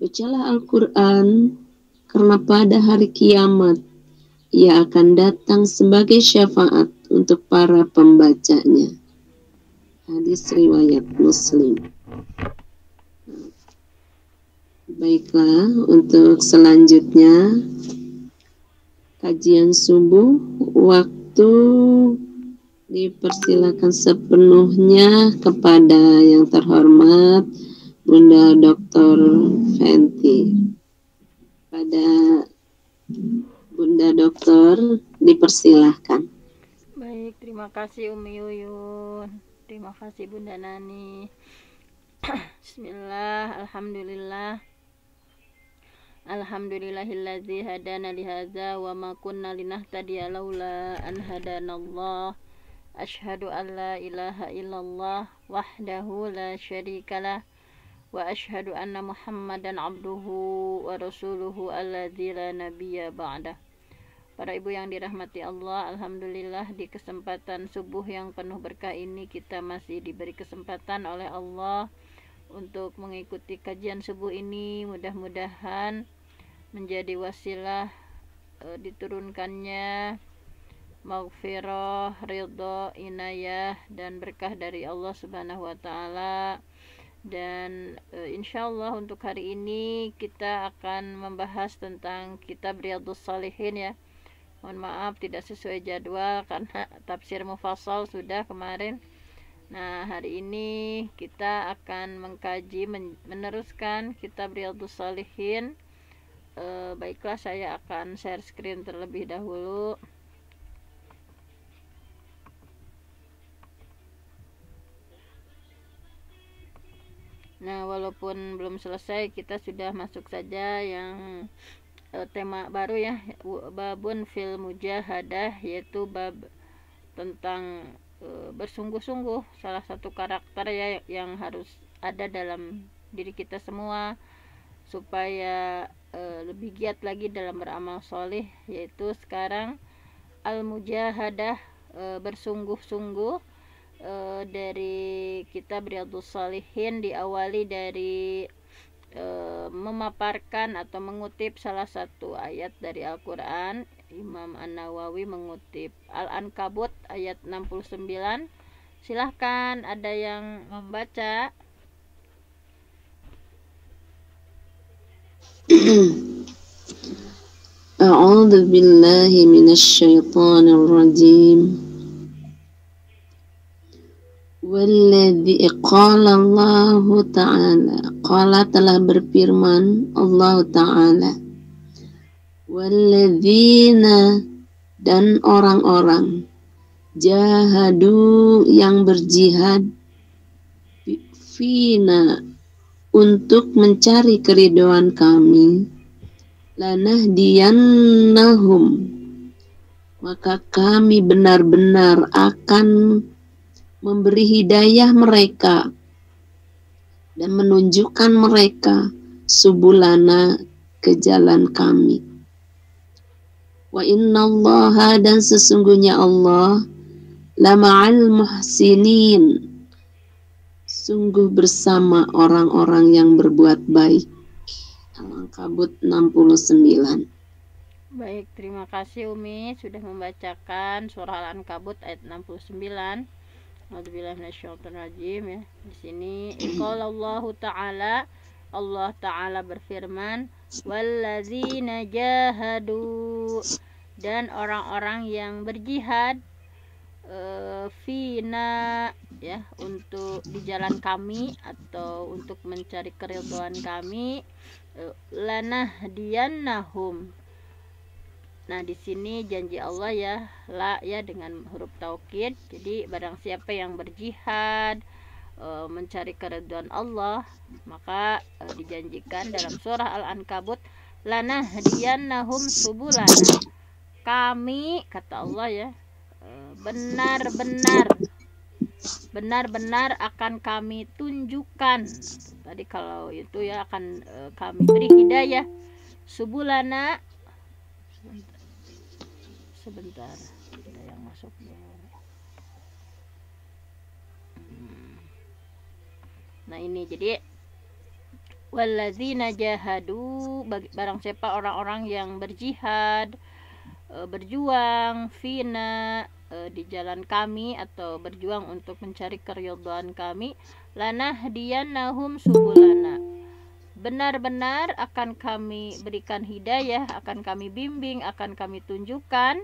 Bacalah Al-Quran, karena pada hari kiamat ia akan datang sebagai syafaat untuk para pembacanya. Hadis riwayat Muslim. Baiklah, untuk selanjutnya kajian subuh waktu dipersilakan sepenuhnya kepada yang terhormat Bunda Dr. Fenty. Pada Bunda Dokter dipersilahkan. Baik, terima kasih Umi Yuyun. Terima kasih Bunda Nani. Bismillah, Alhamdulillah. Alhamdulillahilladzi hadana lihaza wa ma kunna linahtadiya laula an hadanallah. Ashhadu an la ilaha illallah wahdahu la syarikalah وأشهد أن محمدا عبده ورسوله الذي لا نبي بعده Para ibu yang dirahmati Allah, Alhamdulillah di kesempatan subuh yang penuh berkah ini kita masih diberi kesempatan oleh Allah untuk mengikuti kajian subuh ini. Mudah-mudahan menjadi wasilah e, diturunkannya maghfirah, ridho, inayah dan berkah dari Allah Subhanahu wa taala dan e, eh, insya untuk hari ini kita akan membahas tentang kitab Riyadus Salihin ya mohon maaf tidak sesuai jadwal karena tafsir mufassal sudah kemarin nah hari ini kita akan mengkaji men meneruskan kitab Riyadus Salihin e, baiklah saya akan share screen terlebih dahulu Nah, walaupun belum selesai, kita sudah masuk saja yang uh, tema baru ya, babun fil mujahadah yaitu bab tentang uh, bersungguh-sungguh, salah satu karakter ya yang harus ada dalam diri kita semua supaya eh, lebih giat lagi dalam beramal soleh yaitu sekarang al mujahadah bersungguh-sungguh e, dari kita Riyadhus Salihin diawali dari e, memaparkan atau mengutip salah satu ayat dari Al-Qur'an. Imam An-Nawawi mengutip Al-Ankabut ayat 69. Silahkan ada yang membaca. أعوذ بالله من الشيطان الرجيم Walladhi qala Allah Ta'ala Qala telah berfirman Allah Ta'ala Walladzina dan orang-orang jahadu yang berjihad fina untuk mencari keriduan kami lanah diannahum maka kami benar-benar akan memberi hidayah mereka dan menunjukkan mereka subulana ke jalan kami. Wa inna Allah dan sesungguhnya Allah lama'al muhsinin sungguh bersama orang-orang yang berbuat baik. al kabut 69. Baik, terima kasih Umi sudah membacakan surah Al-Ankabut ayat 69. Bismillahirrahmanirrahim ya. Di sini Allahu taala Allah taala berfirman, "Wallazina jahadu" dan orang-orang yang berjihad uh, fina ya untuk di jalan kami atau untuk mencari keridhaan kami uh, eh, lanah diannahum Nah, di sini janji Allah ya, la ya dengan huruf taukid. Jadi barang siapa yang berjihad eh, mencari keriduan Allah, maka eh, dijanjikan dalam surah Al-Ankabut, lana lanahdiyannahum subulana. Kami kata Allah ya, eh, benar-benar benar-benar akan kami tunjukkan. Tadi kalau itu ya akan kami beri hidayah subulana sebentar ada yang masuk nah ini jadi walazina jahadu barang siapa orang-orang yang berjihad e, berjuang fina e, di jalan kami atau berjuang untuk mencari keridhaan kami lana lanah nahum subulana benar-benar akan kami berikan hidayah akan kami bimbing akan kami tunjukkan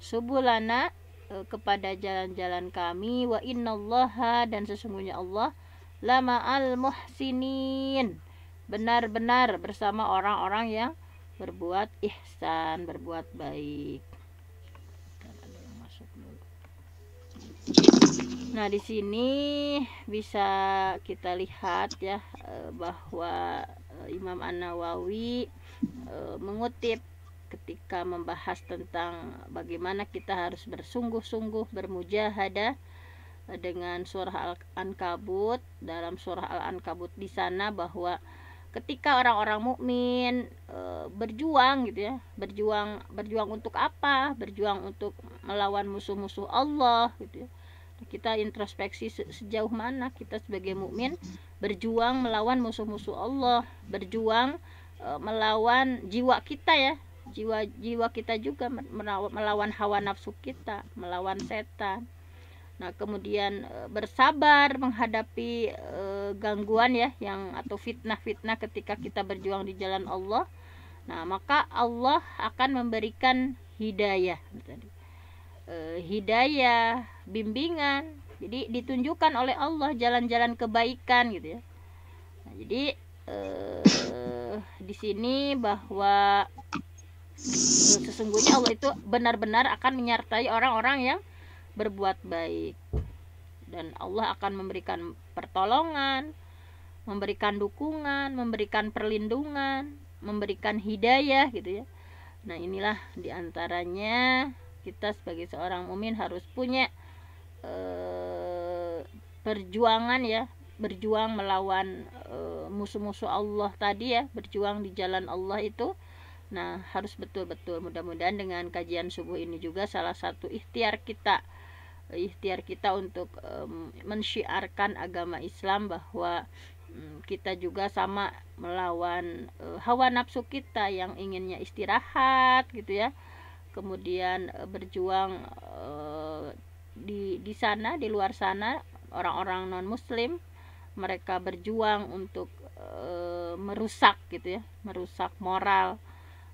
subulana e, kepada jalan-jalan kami wa innallaha dan sesungguhnya Allah lama al muhsinin benar-benar bersama orang-orang yang berbuat ihsan berbuat baik Nah, di sini bisa kita lihat ya e, bahwa e, Imam An-Nawawi mengutip ketika membahas tentang bagaimana kita harus bersungguh-sungguh bermujahadah eh, dengan surah Al-Ankabut dalam surah Al-Ankabut di sana bahwa ketika orang-orang mukmin e, berjuang gitu ya berjuang berjuang untuk apa berjuang untuk melawan musuh-musuh Allah gitu ya kita introspeksi sejauh mana kita sebagai mukmin berjuang melawan musuh-musuh Allah berjuang e, melawan jiwa kita ya jiwa-jiwa kita juga melawan hawa nafsu kita, melawan setan. Nah, kemudian e, bersabar menghadapi e, gangguan ya yang atau fitnah-fitnah ketika kita berjuang di jalan Allah. Nah, maka Allah akan memberikan hidayah gitu e, hidayah, bimbingan. Jadi ditunjukkan oleh Allah jalan-jalan kebaikan gitu ya. Nah, jadi di sini bahwa sesungguhnya Allah itu benar-benar akan menyertai orang-orang yang berbuat baik dan Allah akan memberikan pertolongan, memberikan dukungan, memberikan perlindungan, memberikan hidayah gitu ya. Nah, inilah diantaranya kita sebagai seorang mumin harus punya e, perjuangan ya, berjuang melawan eh, musuh-musuh Allah tadi ya, berjuang di jalan Allah itu Nah, harus betul-betul mudah-mudahan dengan kajian subuh ini juga salah satu ikhtiar kita ikhtiar kita untuk um, mensyiarkan agama Islam bahwa um, kita juga sama melawan uh, hawa nafsu kita yang inginnya istirahat gitu ya. Kemudian uh, berjuang uh, di di sana di luar sana orang-orang non muslim mereka berjuang untuk e, merusak gitu ya, merusak moral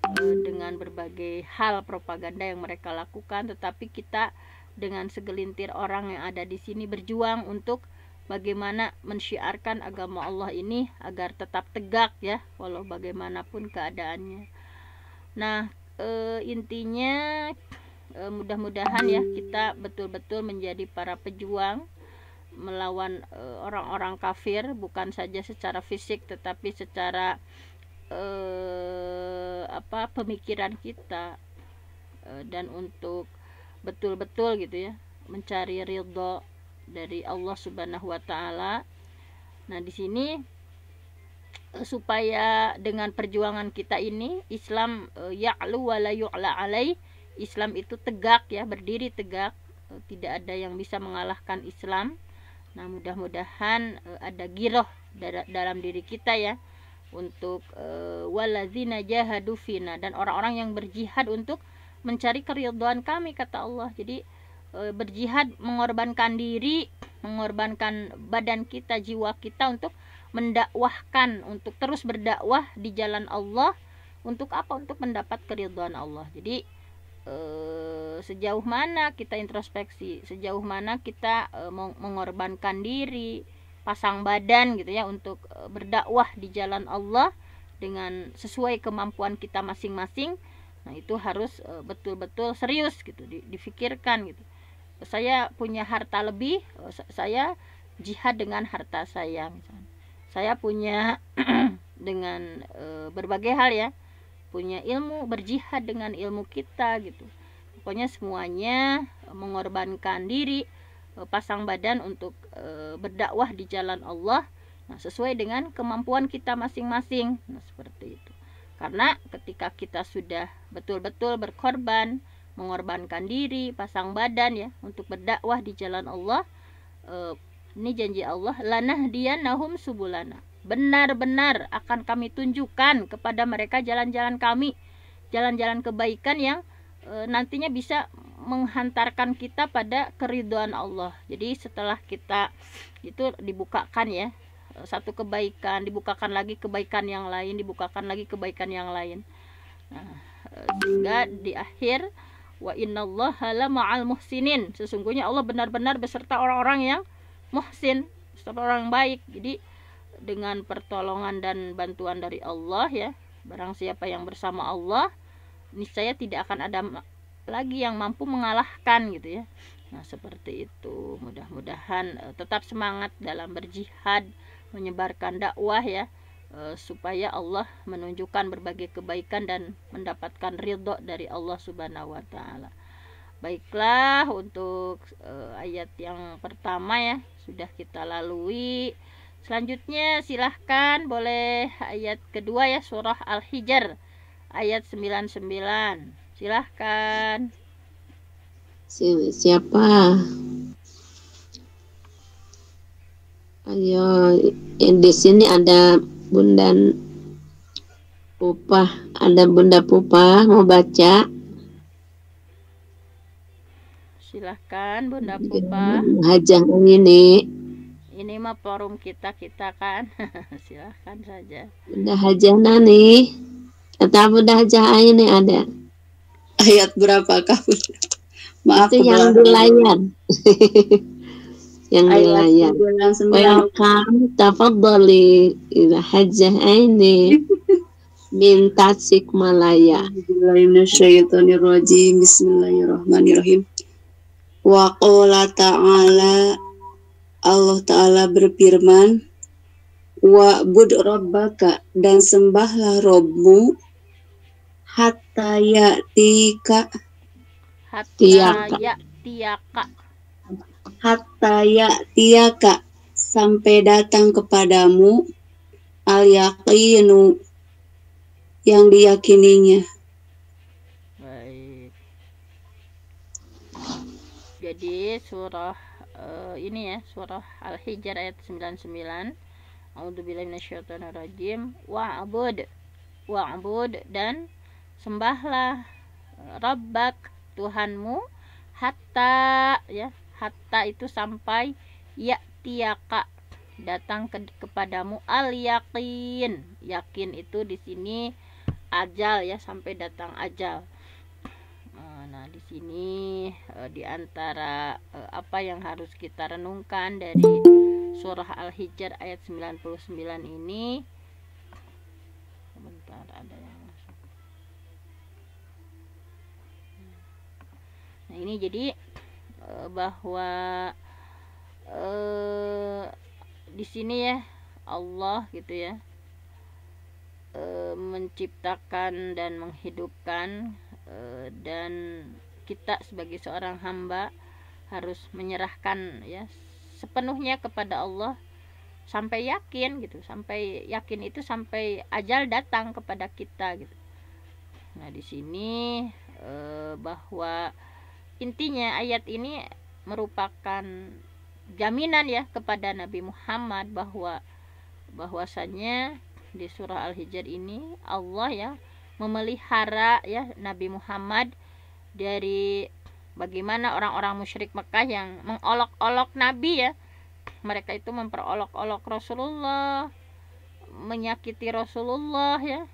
Eh, dengan berbagai hal propaganda yang mereka lakukan tetapi kita dengan segelintir orang yang ada di sini berjuang untuk bagaimana mensyiarkan agama Allah ini agar tetap tegak ya walau bagaimanapun keadaannya nah e, intinya e, mudah-mudahan ya kita betul-betul menjadi para pejuang melawan orang-orang e, kafir bukan saja secara fisik tetapi secara eh, apa pemikiran kita eh, dan untuk betul-betul gitu ya mencari ridho dari Allah Subhanahu wa taala. Nah, di sini eh, supaya dengan perjuangan kita ini Islam eh, ya'lu wa la yu'la alai Islam itu tegak ya berdiri tegak eh, tidak ada yang bisa mengalahkan Islam nah mudah-mudahan ada giroh dalam diri kita ya untuk uh, eh, walazina jahadufina dan orang-orang yang berjihad untuk mencari keridhaan kami kata Allah. Jadi eh, berjihad mengorbankan diri, mengorbankan badan kita, jiwa kita untuk mendakwahkan, untuk terus berdakwah di jalan Allah untuk apa? Untuk mendapat keridhaan Allah. Jadi eh, sejauh mana kita introspeksi, sejauh mana kita mengorbankan diri, pasang badan gitu ya untuk e, berdakwah di jalan Allah dengan sesuai kemampuan kita masing-masing nah itu harus e, betul-betul serius gitu difikirkan gitu saya punya harta lebih e, saya jihad dengan harta saya misalnya saya punya dengan berbagai hal ya punya ilmu berjihad dengan ilmu kita gitu pokoknya semuanya mengorbankan diri Eh, pasang badan untuk eh, berdakwah di jalan Allah nah sesuai dengan kemampuan kita masing-masing nah seperti itu karena ketika kita sudah betul-betul berkorban mengorbankan diri pasang badan ya untuk berdakwah di jalan Allah eh, ini janji Allah lanah dia nahum subulana benar-benar akan kami tunjukkan kepada mereka jalan-jalan kami jalan-jalan kebaikan yang e, nantinya bisa menghantarkan kita pada keriduan Allah. Jadi setelah kita itu dibukakan ya satu kebaikan, dibukakan lagi kebaikan yang lain, dibukakan lagi kebaikan yang lain. Nah, sehingga di akhir wa inna innallaha ma'al muhsinin. Sesungguhnya Allah benar-benar beserta orang-orang yang muhsin, beserta orang yang baik. Jadi dengan pertolongan dan bantuan dari Allah ya, barang siapa yang bersama Allah niscaya tidak akan ada lagi yang mampu mengalahkan gitu ya nah seperti itu mudah-mudahan uh, tetap semangat dalam berjihad menyebarkan dakwah ya uh, supaya Allah menunjukkan berbagai kebaikan dan mendapatkan ridho dari Allah Subhanahu wa taala. Baiklah untuk uh, ayat yang pertama ya sudah kita lalui. Selanjutnya silahkan boleh ayat kedua ya surah Al-Hijr ayat 99. Silahkan. Siapa? Ayo, eh, di sini ada Bunda Pupa, ada Bunda Pupa mau baca. Silahkan Bunda Pupa. Hajah ini. Ini mah forum kita kita kan. Silahkan saja. Bunda Hajah Nani. atau Bunda Hajah ini ada ayat berapa kamu? Maaf itu yang di layar. yang di layan. Welcome tafadhali ila hajjah ini min tatsik malaya. Bismillahirrahmanirrahim. Bismillahirrahmanirrahim. Wa qala ta'ala Allah Ta'ala berfirman, Wa bud rabbaka dan sembahlah Robbu hat Hataya tika. Hataya tiaka. Hataya tiaka sampai datang kepadamu al yakinu yang diyakininya. Baik. Jadi surah uh, ini ya, surah Al-Hijr ayat 99. A'udzubillahi minasyaitonirrajim. Wa'bud. Wa'bud dan sembahlah Rabbak Tuhanmu hatta ya hatta itu sampai ya tiaka datang ke, kepadamu al yakin yakin itu di sini ajal ya sampai datang ajal eh, nah di sini eh, di antara eh, apa yang harus kita renungkan dari surah al-hijr ayat 99 ini nah ini jadi e, bahwa e, di sini ya Allah gitu ya eh, menciptakan dan menghidupkan dan kita sebagai seorang hamba harus menyerahkan ya sepenuhnya kepada Allah sampai yakin gitu sampai yakin itu sampai ajal datang kepada kita gitu nah di sini e, bahwa intinya ayat ini merupakan jaminan ya kepada Nabi Muhammad bahwa bahwasannya di surah Al-Hijr ini Allah ya memelihara ya Nabi Muhammad dari bagaimana orang-orang musyrik Mekah yang mengolok-olok Nabi ya mereka itu memperolok-olok Rasulullah menyakiti Rasulullah ya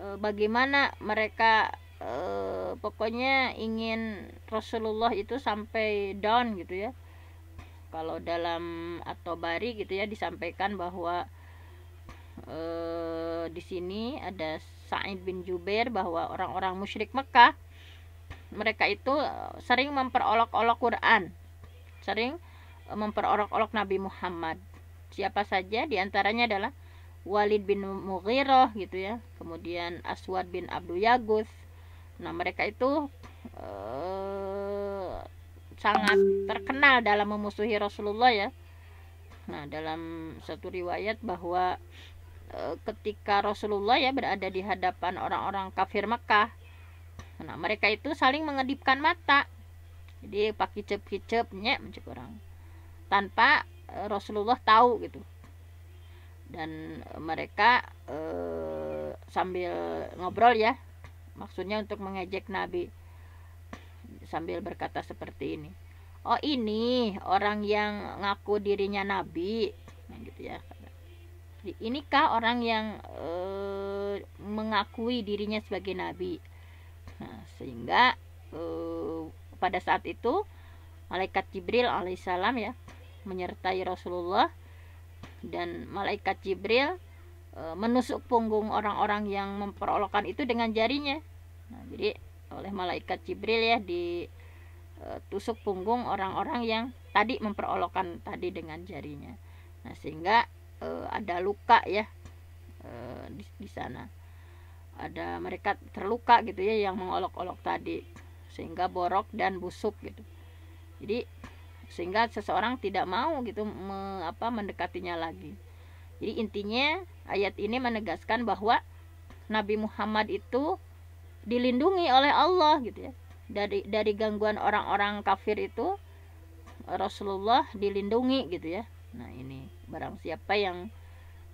e, bagaimana mereka uh, pokoknya ingin Rasulullah itu sampai down gitu ya kalau dalam atau bari gitu ya disampaikan bahwa uh, di sini ada Sa'id bin Jubair bahwa orang-orang musyrik Mekah mereka itu sering memperolok-olok Quran sering eh, memperolok-olok Nabi Muhammad siapa saja diantaranya adalah Walid bin Mughirah gitu ya kemudian Aswad bin Abdul Yaguth Nah, mereka itu eh, sangat terkenal dalam memusuhi Rasulullah ya. Nah, dalam satu riwayat bahwa eh, ketika Rasulullah ya berada di hadapan orang-orang kafir Mekah, nah mereka itu saling mengedipkan mata. Jadi pakai kicep-kicep nyek mencek orang. Tanpa eh, Rasulullah tahu gitu. Dan mereka eh, sambil ngobrol ya maksudnya untuk mengejek Nabi sambil berkata seperti ini oh ini orang yang ngaku dirinya Nabi nah, gitu ya inikah orang yang e, mengakui dirinya sebagai Nabi nah, sehingga e, pada saat itu malaikat Jibril alaihissalam ya menyertai Rasulullah dan malaikat Jibril Eh, menusuk punggung orang-orang yang memperolokan itu dengan jarinya. Nah, jadi oleh malaikat Jibril ya di eh, tusuk punggung orang-orang yang tadi memperolokan tadi dengan jarinya. Nah, sehingga e, ada luka ya e, di, di sana. Ada mereka terluka gitu ya yang mengolok-olok tadi sehingga borok dan busuk gitu. Jadi sehingga seseorang tidak mau gitu me, apa mendekatinya lagi. Jadi intinya Ayat ini menegaskan bahwa Nabi Muhammad itu dilindungi oleh Allah gitu ya. Dari dari gangguan orang-orang kafir itu Rasulullah dilindungi gitu ya. Nah, ini barang siapa yang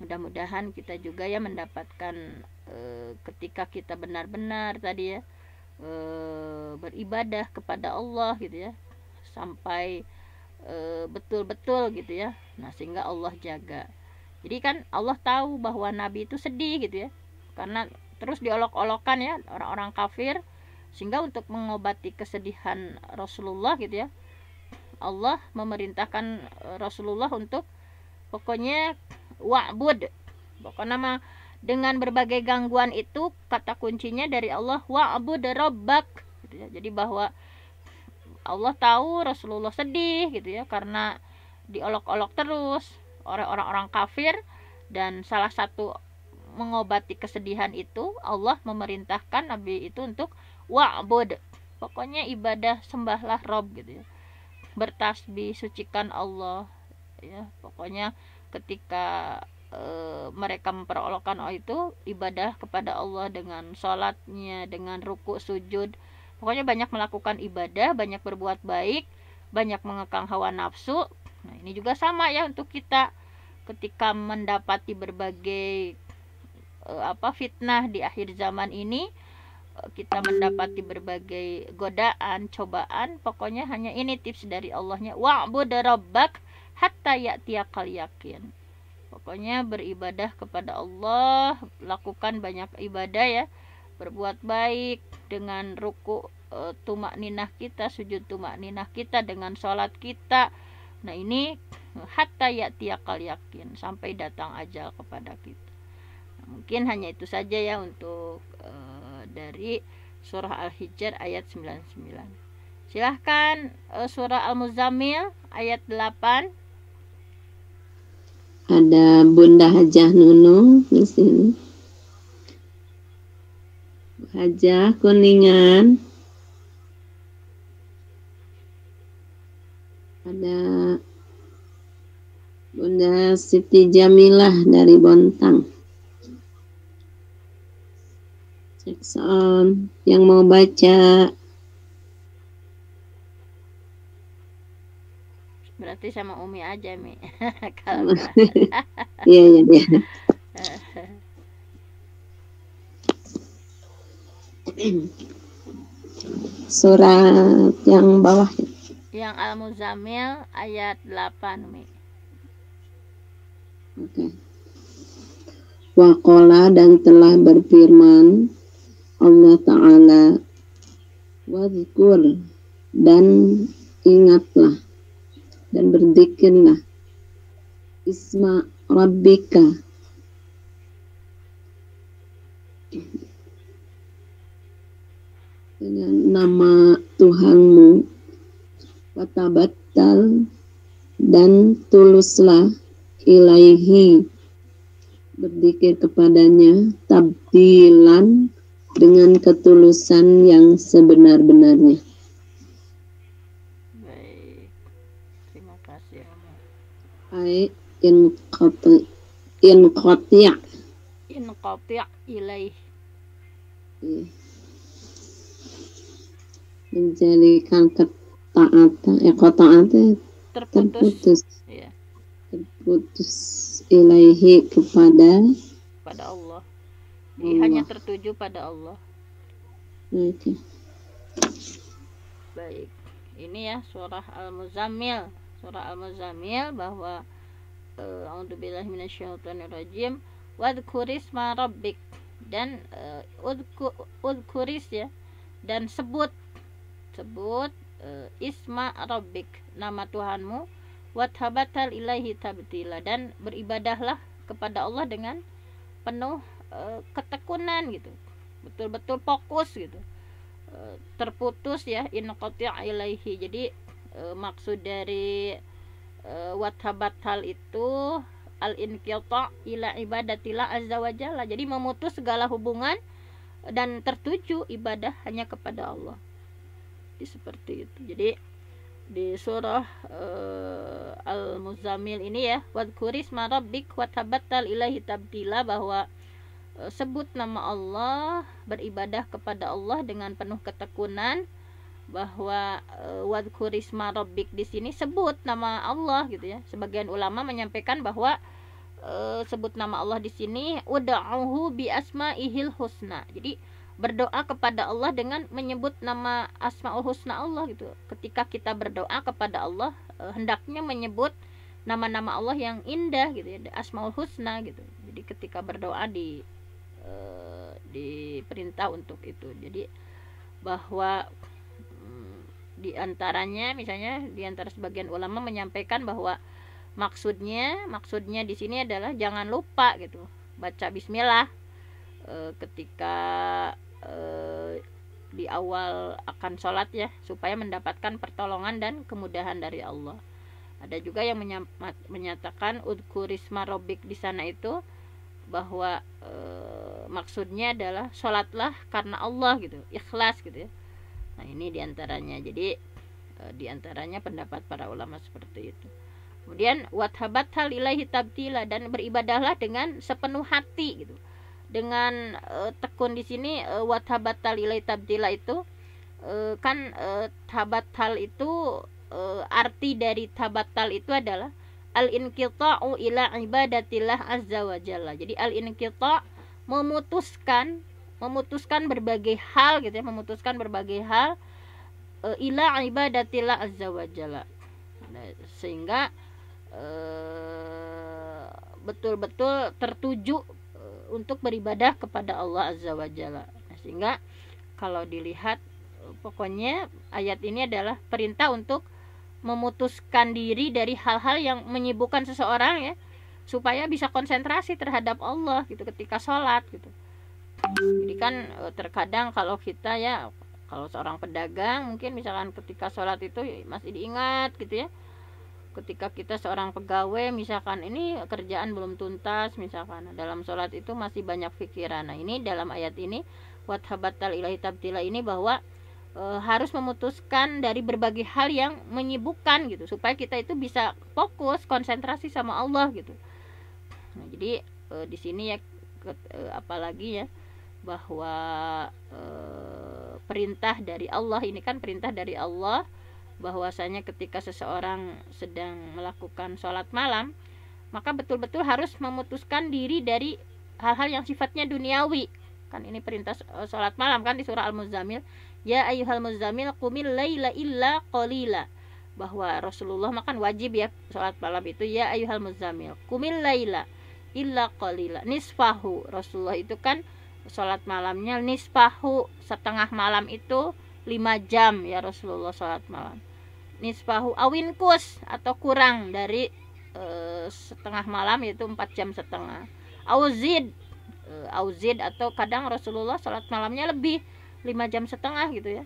mudah-mudahan kita juga ya mendapatkan e, ketika kita benar-benar tadi ya e, beribadah kepada Allah gitu ya. Sampai eh, betul-betul gitu ya. Nah, sehingga Allah jaga jadi kan Allah tahu bahwa Nabi itu sedih gitu ya karena terus diolok-olokan ya orang-orang kafir sehingga untuk mengobati kesedihan Rasulullah gitu ya Allah memerintahkan eh, Rasulullah untuk pokoknya wa'bud pokoknya nama dengan berbagai gangguan itu kata kuncinya dari Allah wa'bud rabbak gitu ya. jadi bahwa Allah tahu Rasulullah sedih gitu ya karena diolok-olok terus oleh orang-orang kafir dan salah satu mengobati kesedihan itu Allah memerintahkan Nabi itu untuk wa'bud pokoknya ibadah sembahlah Rob gitu ya bertasbih sucikan Allah ya pokoknya ketika e, mereka memperolokkan oh itu ibadah kepada Allah dengan sholatnya dengan ruku sujud pokoknya banyak melakukan ibadah banyak berbuat baik banyak mengekang hawa nafsu Nah, ini juga sama ya untuk kita ketika mendapati berbagai eh, apa fitnah di akhir zaman ini eh, kita mendapati berbagai godaan, cobaan, pokoknya hanya ini tips dari Allahnya. Wa'bud rabbak hatta ya'tiyakal yakin. Pokoknya beribadah kepada Allah, lakukan banyak ibadah ya. Berbuat baik dengan ruku e, tumak ninah kita, sujud tumak ninah kita, dengan sholat kita, Nah ini hatta ya ya'tiyakal yakin sampai datang ajal kepada kita. Nah, mungkin hanya itu saja ya untuk e, dari surah Al-Hijr ayat 99. Silahkan e, surah al muzamil ayat 8. Ada Bunda Hajah Nunung di sini. Hajah Kuningan. kepada Bunda Siti Jamilah dari Bontang. Cek sound yang mau baca. Berarti sama Umi aja, Mi. Kalau Iya, iya, iya. Surat yang bawah itu yang Al-Muzammil ayat 8 Umi. Oke. Wakola dan telah berfirman Allah Ta'ala Wazkur dan ingatlah dan berdikirlah Isma Rabbika dengan nama Tuhanmu watabattal dan tuluslah ilaihi berpikir kepadanya tabdilan dengan ketulusan yang sebenar-benarnya. Baik. Terima kasih. Baik, in qati in qati' in qati' Menjadikan ket taat ya kotaatnya terputus, terputus. Ya. terputus ilaihi kepada pada Allah. Allah. hanya tertuju pada Allah. Oke. Okay. Baik. Ini ya surah al muzamil Surah al muzamil bahwa uh, eh, rajim minasyaitonirrajim. Wadhkuris ma rabbik dan uh, eh, kuris ya dan sebut sebut uh, isma rabbik nama Tuhanmu wathabatal ilahi tabtila dan beribadahlah kepada Allah dengan penuh uh, ketekunan gitu betul-betul fokus gitu uh, terputus ya inqati ilaihi jadi uh, maksud dari uh, wathabatal itu al inqita ila ibadatillah azza wajalla jadi memutus segala hubungan dan tertuju ibadah hanya kepada Allah seperti itu jadi di surah uh, eh, al muzammil ini ya kuris marabik watabatal ilahi tabdila bahwa uh, sebut nama Allah beribadah kepada Allah dengan penuh ketekunan bahwa uh, e, wadkuris marabik di sini sebut nama Allah gitu ya sebagian ulama menyampaikan bahwa uh, sebut nama Allah di sini udahuhu bi ihil husna jadi berdoa kepada Allah dengan menyebut nama Asmaul Husna Allah gitu. Ketika kita berdoa kepada Allah eh, hendaknya menyebut nama-nama Allah yang indah gitu ya, Asmaul Husna gitu. Jadi ketika berdoa di eh, diperintah untuk itu. Jadi bahwa hmm, di antaranya misalnya di antara sebagian ulama menyampaikan bahwa maksudnya maksudnya di sini adalah jangan lupa gitu baca bismillah eh, ketika Eh, di awal akan sholat ya supaya mendapatkan pertolongan dan kemudahan dari Allah ada juga yang menyatakan udkurisma robik di sana itu bahwa e, maksudnya adalah sholatlah karena Allah gitu ikhlas gitu ya nah ini diantaranya jadi e, diantaranya pendapat para ulama seperti itu kemudian wathabat halilahi dan beribadahlah dengan sepenuh hati gitu dengan uh, tekun di sini uh, eh, watabatal ilai tabdila itu uh, kan uh, tabatal itu uh, arti dari tabatal itu adalah al inqita'u ila ibadatillah azza wa Jadi al inqita' memutuskan memutuskan berbagai hal gitu ya, memutuskan berbagai hal uh, ila ibadatillah azza wa Nah, sehingga betul-betul tertuju untuk beribadah kepada Allah Azza wa Jalla. Nah, sehingga kalau dilihat pokoknya ayat ini adalah perintah untuk memutuskan diri dari hal-hal yang menyibukkan seseorang ya supaya bisa konsentrasi terhadap Allah gitu ketika sholat gitu. Jadi kan e, terkadang kalau kita ya kalau seorang pedagang mungkin misalkan ketika sholat itu masih diingat gitu ya ketika kita seorang pegawai misalkan ini kerjaan belum tuntas misalkan nah, dalam sholat itu masih banyak pikiran nah ini dalam ayat ini wat habatal ilahi tabtila ini bahwa e, harus memutuskan dari berbagai hal yang menyibukkan gitu supaya kita itu bisa fokus konsentrasi sama Allah gitu nah, jadi e, di sini ya ke, e, apalagi ya bahwa e, perintah dari Allah ini kan perintah dari Allah bahwasanya ketika seseorang sedang melakukan sholat malam maka betul-betul harus memutuskan diri dari hal-hal yang sifatnya duniawi kan ini perintah eh, sholat malam kan di surah al-muzammil ya ayuhal muzammil kumil laila illa qalila bahwa Rasulullah makan wajib ya sholat malam itu ya ayuhal muzammil kumil laila illa qalila nisfahu Rasulullah itu kan sholat malamnya nisfahu setengah malam itu lima jam ya Rasulullah sholat malam nisfahu awinkus atau kurang dari e, setengah malam yaitu 4 jam setengah auzid e, auzid atau kadang Rasulullah salat malamnya lebih 5 jam setengah gitu ya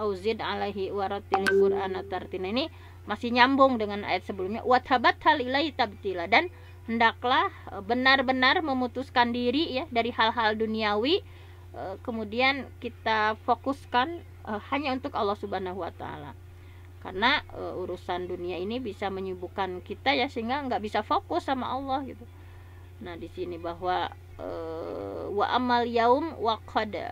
auzid alaihi waratil Quran tartina ini masih nyambung dengan ayat sebelumnya wathabat halilai tabtila dan hendaklah eh, benar-benar memutuskan diri ya dari hal-hal duniawi kemudian kita fokuskan hanya untuk Allah Subhanahu wa taala karena e, urusan dunia ini bisa menyibukkan kita ya sehingga nggak bisa fokus sama Allah gitu nah di sini bahwa e, wa amal yaum wa qad e,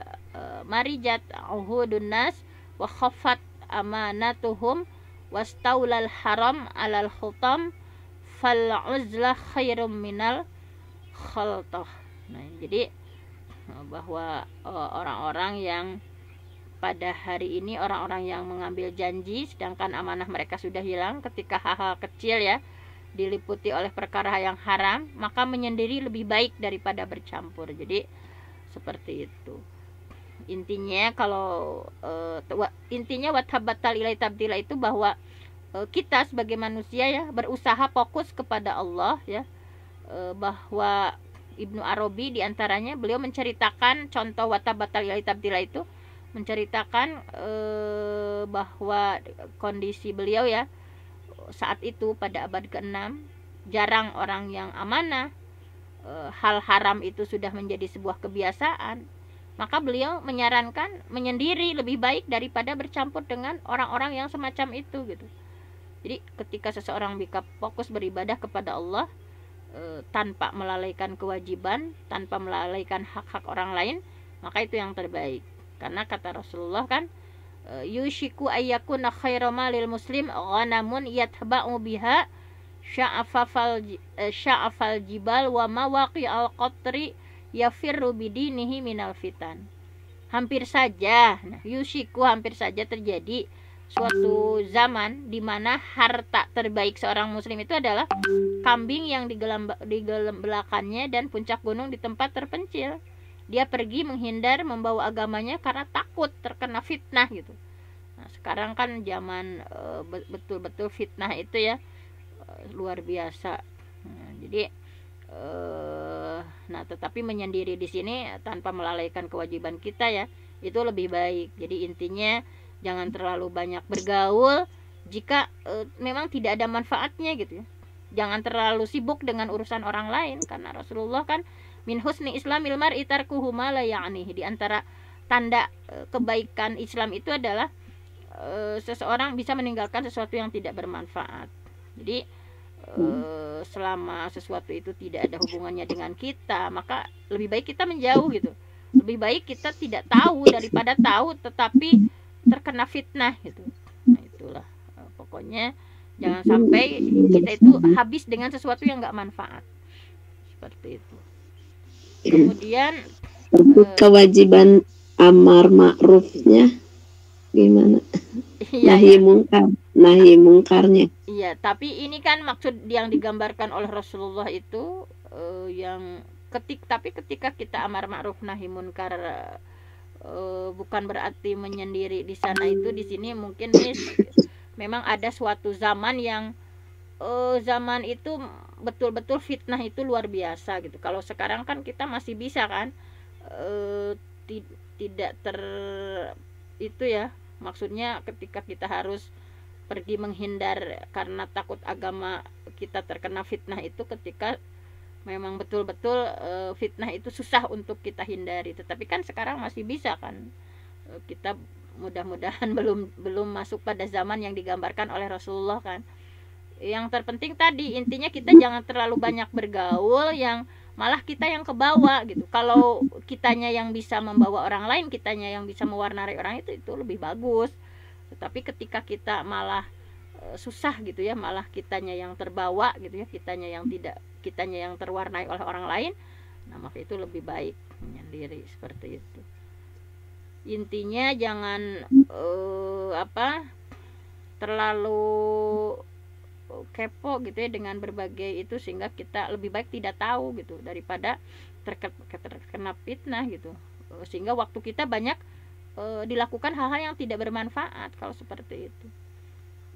marijat uhudun nas wa khafat amanatuhum wastaulal haram alal khutam fal uzlah khairum minal khaltah nah jadi bahwa orang-orang yang pada hari ini orang-orang yang mengambil janji sedangkan amanah mereka sudah hilang ketika hal-hal kecil ya diliputi oleh perkara yang haram maka menyendiri lebih baik daripada bercampur jadi seperti itu intinya kalau uh, intinya watabatal ilai tabdila itu bahwa uh, kita sebagai manusia ya berusaha fokus kepada Allah ya uh, bahwa Ibnu Arabi diantaranya beliau menceritakan contoh watabatal ilai tabdila itu menceritakan e, bahwa kondisi beliau ya saat itu pada abad ke-6 jarang orang yang amanah e, hal haram itu sudah menjadi sebuah kebiasaan maka beliau menyarankan menyendiri lebih baik daripada bercampur dengan orang-orang yang semacam itu gitu jadi ketika seseorang bisa fokus beribadah kepada Allah eh, tanpa melalaikan kewajiban tanpa melalaikan hak-hak orang lain maka itu yang terbaik karena kata Rasulullah kan e, yushiku ayyakuna khairama lil muslim ghanamun yatba'u biha sya'afal e, sya'afal jibal wa mawaqi al qatri yafirru bidinihi minal fitan hampir saja nah, yushiku hampir saja terjadi suatu zaman di mana harta terbaik seorang muslim itu adalah kambing yang digelam belakangnya dan puncak gunung di tempat terpencil dia pergi menghindar membawa agamanya karena takut terkena fitnah gitu nah sekarang kan zaman eh, betul-betul fitnah itu ya eh, luar biasa nah, jadi e, nah tetapi menyendiri di sini tanpa melalaikan kewajiban kita ya itu lebih baik jadi intinya jangan terlalu banyak bergaul jika e, memang tidak ada manfaatnya gitu ya. Jangan terlalu sibuk dengan urusan orang lain karena Rasulullah kan min husni Islam Ilmar itarku ma la ya'nihi di antara tanda e, kebaikan Islam itu adalah e, seseorang bisa meninggalkan sesuatu yang tidak bermanfaat. Jadi e, hmm. selama sesuatu itu tidak ada hubungannya dengan kita, maka lebih baik kita menjauh gitu. Lebih baik kita tidak tahu daripada tahu tetapi terkena fitnah gitu. Nah, itulah pokoknya jangan sampai kita itu habis dengan sesuatu yang nggak manfaat. Seperti itu kemudian untuk eh, kewajiban amar ma'rufnya gimana iya, nahi iya. mungkar nahi mungkarnya iya tapi ini kan maksud yang digambarkan oleh Rasulullah itu uh, yang ketik tapi ketika kita amar ma'ruf nahi mungkar uh, bukan berarti menyendiri di sana itu di sini mungkin mis, memang ada suatu zaman yang uh, zaman itu betul-betul fitnah itu luar biasa gitu kalau sekarang kan kita masih bisa kan uh, ti tidak ter itu ya maksudnya ketika kita harus pergi menghindar karena takut agama kita terkena fitnah itu ketika memang betul-betul e, fitnah itu susah untuk kita hindari tetapi kan sekarang masih bisa kan e, kita mudah-mudahan belum belum masuk pada zaman yang digambarkan oleh Rasulullah kan yang terpenting tadi intinya kita jangan terlalu banyak bergaul yang malah kita yang kebawa gitu kalau kitanya yang bisa membawa orang lain kitanya yang bisa mewarnai orang itu itu lebih bagus tapi ketika kita malah e, susah gitu ya malah kitanya yang terbawa gitu ya kitanya yang tidak kitanya yang terwarnai oleh orang lain nah maka itu lebih baik menyendiri seperti itu intinya jangan e, apa terlalu kepo gitu ya dengan berbagai itu sehingga kita lebih baik tidak tahu gitu daripada terkena fitnah gitu eh, sehingga waktu kita banyak e, dilakukan hal-hal yang tidak bermanfaat kalau seperti itu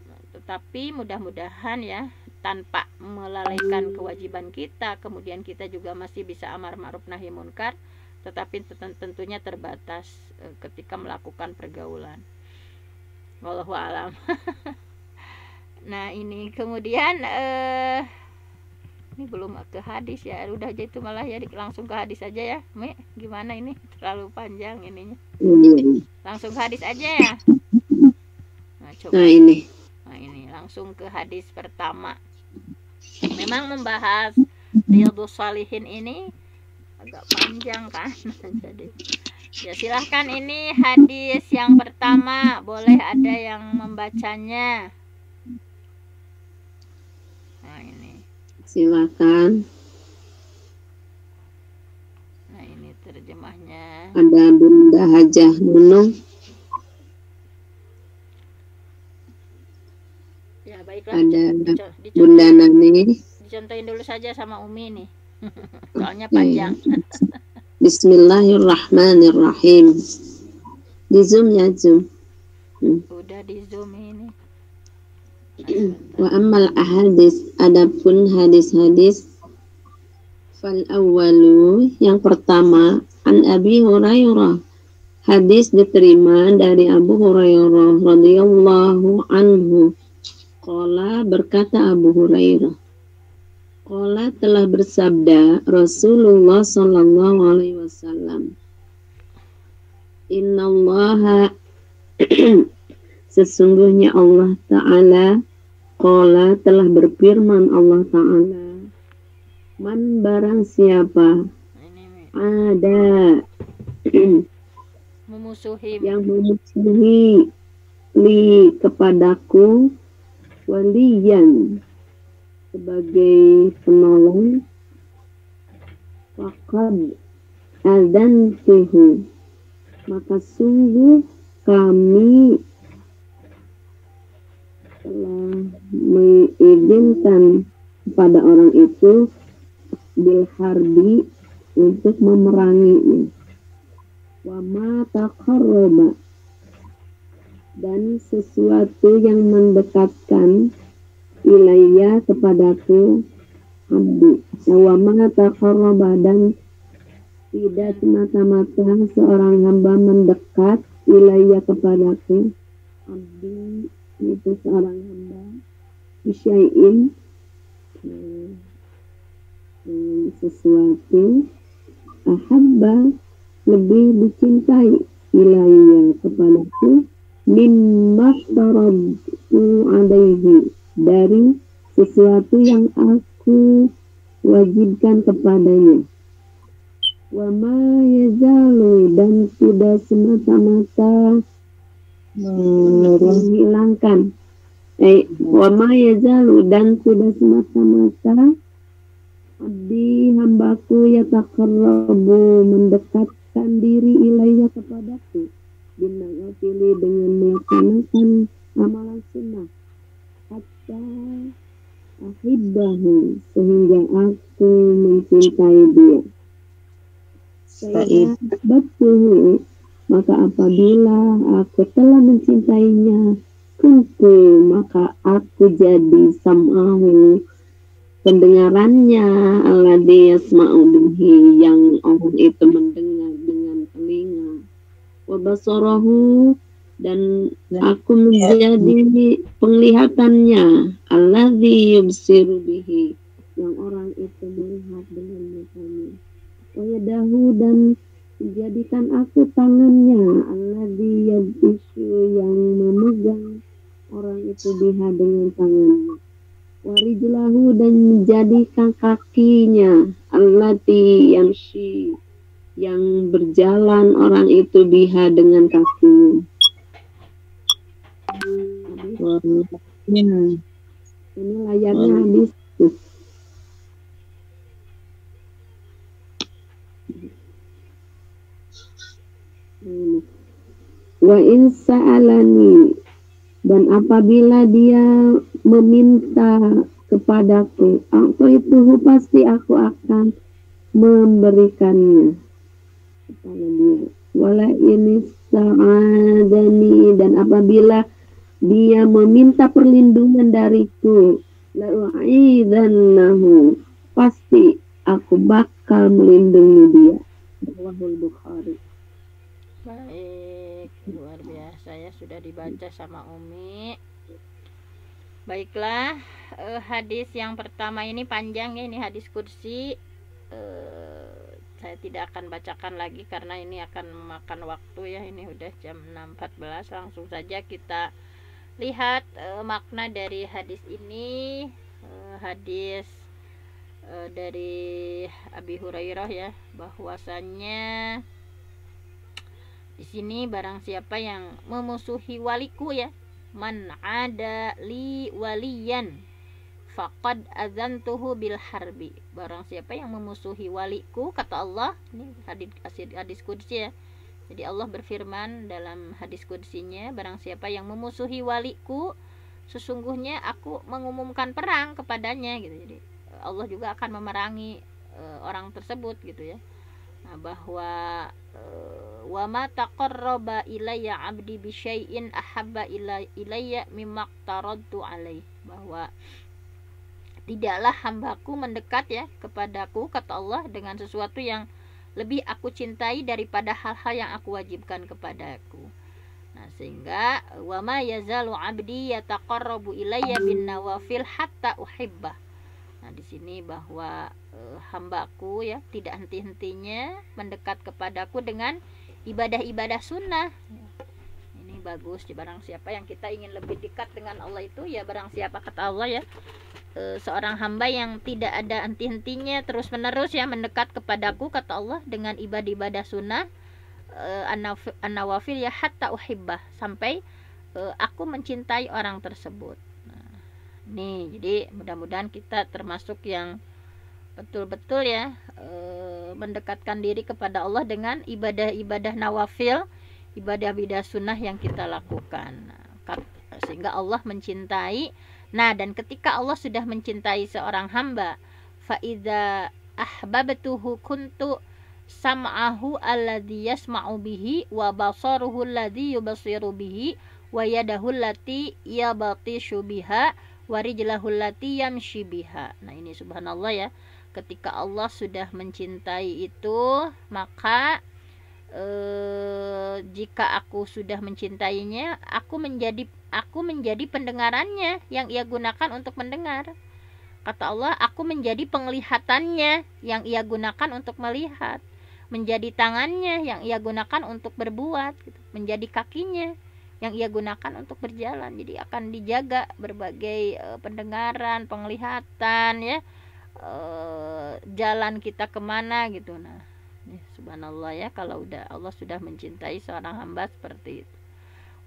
nah, tetapi mudah-mudahan ya tanpa melalaikan kewajiban kita kemudian kita juga masih bisa amar ma'ruf nahi munkar tetapi tentunya terbatas eh, ketika melakukan pergaulan wallahu alam nah ini kemudian eh ini belum ke hadis ya udah aja itu malah ya langsung ke hadis aja ya Mi gimana ini terlalu panjang ininya langsung ke hadis aja ya nah, coba. nah ini nah ini langsung ke hadis pertama memang membahas Riyadu Salihin ini agak panjang kan jadi ya silahkan ini hadis yang pertama boleh ada yang membacanya silakan nah ini terjemahnya ada Bunda Hajah Nunung ya baiklah ada Bunda Nani dicontohin dulu saja sama Umi nih soalnya iya. panjang Bismillahirrahmanirrahim di zoom ya zoom hmm. udah di zoom ini Wa amal ahadis adapun hadis-hadis fal awalu yang pertama an Abi Hurairah hadis diterima dari Abu Hurairah radhiyallahu anhu Kola berkata Abu Hurairah Kola telah bersabda Rasulullah Sallallahu Alaihi Wasallam Inna Allaha Sesungguhnya Allah Ta'ala Kola telah berfirman Allah Ta'ala Man barang siapa ada memusuhi yang memusuhi li kepadaku walian sebagai penolong fakad adan maka sungguh kami mengizinkan kepada orang itu bilharbi untuk memerangi wama takarroba dan sesuatu yang mendekatkan ilaiya kepadaku abdi wama takarroba dan tidak semata-mata seorang hamba mendekat wilayah kepadaku abdi itu seorang hamba isyain hmm, sesuatu ah, hamba lebih dicintai ilaiya kepadaku mimma tarabtu alaihi dari sesuatu yang aku wajibkan kepadanya wa ma yazalu dan tidak semata-mata menghilangkan. Eh, wama yazalu dan sudah semata-mata abdi hambaku ya takarrabu mendekatkan diri ilaiya kepadaku binaga pilih dengan melaksanakan amalan sunnah hatta ahibbahu sehingga aku mencintai dia saya batu. Maka apabila aku telah mencintainya, tentu maka aku jadi sam'ahu pendengarannya alladhi yasma'u bihi yang orang itu mendengar dengan telinga wabasorohu dan aku ya. menjadi penglihatannya alladhi yubsiru yang orang itu melihat dengan matanya wayadahu dan jadikan aku tangannya dia isu yang memegang orang itu biha dengan tangannya warijlahu dan jadikan kakinya allati di yang berjalan orang itu biha dengan kakinya ini layarnya habis Wa in sa'alani dan apabila dia meminta kepadaku, aku itu pasti aku akan memberikannya kepada Wala ini sa'adani dan apabila dia meminta perlindungan dariku, la'u'idannahu pasti aku bakal melindungi dia. Allahul Bukhari baik luar biasa ya sudah dibaca sama Umi baiklah eh, hadis yang pertama ini panjang ya ini hadis kursi eh, saya tidak akan bacakan lagi karena ini akan memakan waktu ya ini udah jam 6.14 langsung saja kita lihat eh, makna dari hadis ini eh, hadis eh, dari Abi Hurairah ya bahwasannya di sini barang siapa yang memusuhi waliku ya, man ada li waliyan faqad azantuhu bil harbi. Barang siapa yang memusuhi waliku kata Allah, ini hadis hadis qudsi ya. Jadi Allah berfirman dalam hadis qudsinya, barang siapa yang memusuhi waliku sesungguhnya aku mengumumkan perang kepadanya gitu. Jadi Allah juga akan memerangi e, orang tersebut gitu ya. Nah, bahwa wa ma taqarraba ilayya 'abdi bi syai'in ahabba ilayya mimma taraddu alaih bahwa tidaklah hambaku mendekat ya kepadaku kata Allah dengan sesuatu yang lebih aku cintai daripada hal-hal yang aku wajibkan kepadaku nah sehingga wa ma yazalu 'abdi yataqarrabu ilayya bin nawafil hatta uhibbah Nah, di sini bahwa e, hambaku ya tidak henti-hentinya mendekat kepadaku dengan ibadah-ibadah sunnah. Ini bagus di ya, barang siapa yang kita ingin lebih dekat dengan Allah itu ya barang siapa kata Allah ya e, seorang hamba yang tidak ada henti-hentinya terus-menerus ya mendekat kepadaku kata Allah dengan ibadah-ibadah sunnah e, an-nawafil ya hatta uhibbah sampai aku mencintai orang tersebut nih jadi mudah-mudahan kita termasuk yang betul-betul ya e, mendekatkan diri kepada Allah dengan ibadah-ibadah nawafil ibadah-ibadah sunnah yang kita lakukan nah, sehingga Allah mencintai nah dan ketika Allah sudah mencintai seorang hamba faida ahbabtuhu kuntu sam'ahu alladhi yasma'u bihi wa basaruhu alladhi yubasiru bihi wa yadahu allati yabatishu biha warijlahul lati yamshi biha. Nah, ini subhanallah ya. Ketika Allah sudah mencintai itu, maka eh, jika aku sudah mencintainya, aku menjadi aku menjadi pendengarannya yang ia gunakan untuk mendengar. Kata Allah, aku menjadi penglihatannya yang ia gunakan untuk melihat menjadi tangannya yang ia gunakan untuk berbuat, gitu. menjadi kakinya yang ia gunakan untuk berjalan. Jadi akan dijaga berbagai e, pendengaran, penglihatan, ya e, jalan kita kemana gitu. Nah, ya, subhanallah ya kalau udah Allah sudah mencintai seorang hamba seperti itu.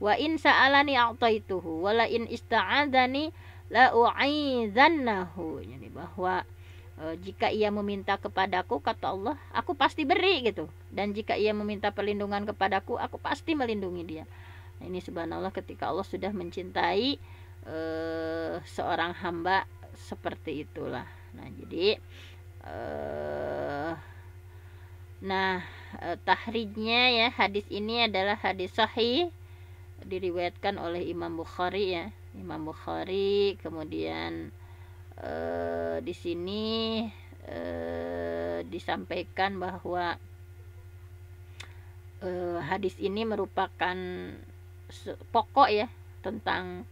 Wa in sa'alani a'taituhu wa la in ista'adzani la u'aidzannahu. Jadi bahwa e, jika ia meminta kepadaku kata Allah aku pasti beri gitu dan jika ia meminta perlindungan kepadaku aku pasti melindungi dia nah, ini subhanallah ketika Allah sudah mencintai e, seorang hamba seperti itulah nah jadi e, nah e, eh, tahridnya ya hadis ini adalah hadis sahih diriwayatkan oleh Imam Bukhari ya Imam Bukhari kemudian e, di sini e, disampaikan bahwa Uh, hadis ini merupakan pokok ya tentang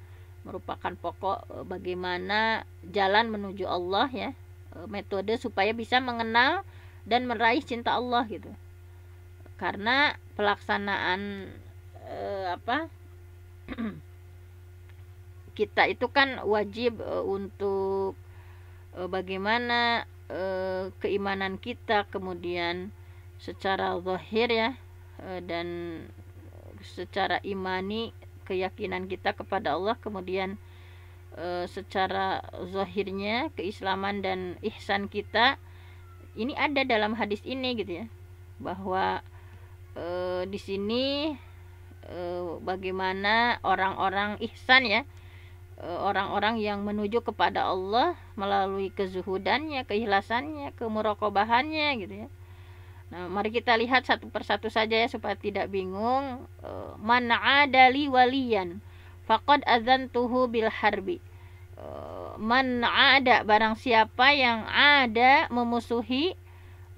merupakan pokok e, bagaimana jalan menuju Allah ya e, metode supaya bisa mengenal dan meraih cinta Allah gitu karena pelaksanaan eh, apa kita itu kan wajib eh, untuk eh, bagaimana eh, keimanan kita kemudian secara zahir ya eh, dan secara imani keyakinan kita kepada Allah kemudian e, secara zahirnya keislaman dan ihsan kita ini ada dalam hadis ini gitu ya bahwa e, di sini e, bagaimana orang-orang ihsan ya orang-orang yang menuju kepada Allah melalui kezuhudannya, keikhlasannya, kemurokobahannya gitu ya Nah, mari kita lihat satu persatu saja ya supaya tidak bingung. Eh, Man adali waliyan faqad adzantuhu bil harbi. Eh, mana ada barang siapa yang ada memusuhi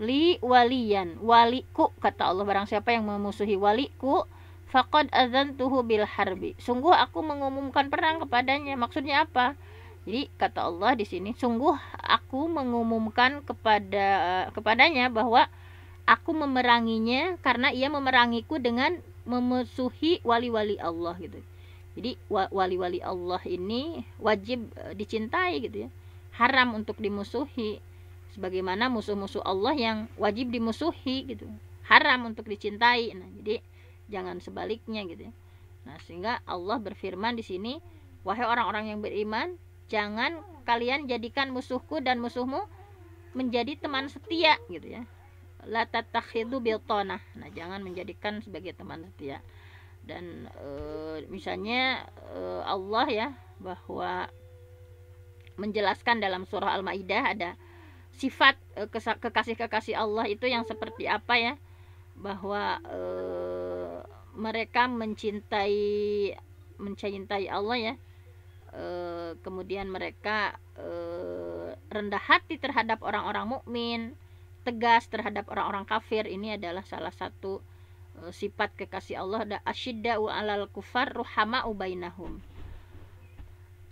li waliyan, waliku kata Allah barang siapa yang memusuhi waliku faqad adzantuhu bil harbi. Sungguh aku mengumumkan perang kepadanya. Maksudnya apa? Jadi kata Allah di sini sungguh aku mengumumkan kepada eh, kepadanya bahwa aku memeranginya karena ia memerangiku dengan memusuhi wali-wali Allah gitu. Jadi wali-wali Allah ini wajib e, dicintai gitu ya. Haram untuk dimusuhi sebagaimana musuh-musuh Allah yang wajib dimusuhi gitu. Haram untuk dicintai. Nah, jadi jangan sebaliknya gitu ya. Nah, sehingga Allah berfirman di sini, wahai orang-orang yang beriman, jangan kalian jadikan musuhku dan musuhmu menjadi teman setia gitu ya latatakhidu biltonah nah jangan menjadikan sebagai teman setia dan e, misalnya e, Allah ya bahwa menjelaskan dalam surah Al-Maidah ada sifat e, kekasih-kekasih Allah itu yang seperti apa ya bahwa e, mereka mencintai mencintai Allah ya e, kemudian mereka e, rendah hati terhadap orang-orang mukmin tegas terhadap orang-orang kafir ini adalah salah satu uh, sifat kekasih Allah ada wa alal kufar ruhama ubainahum.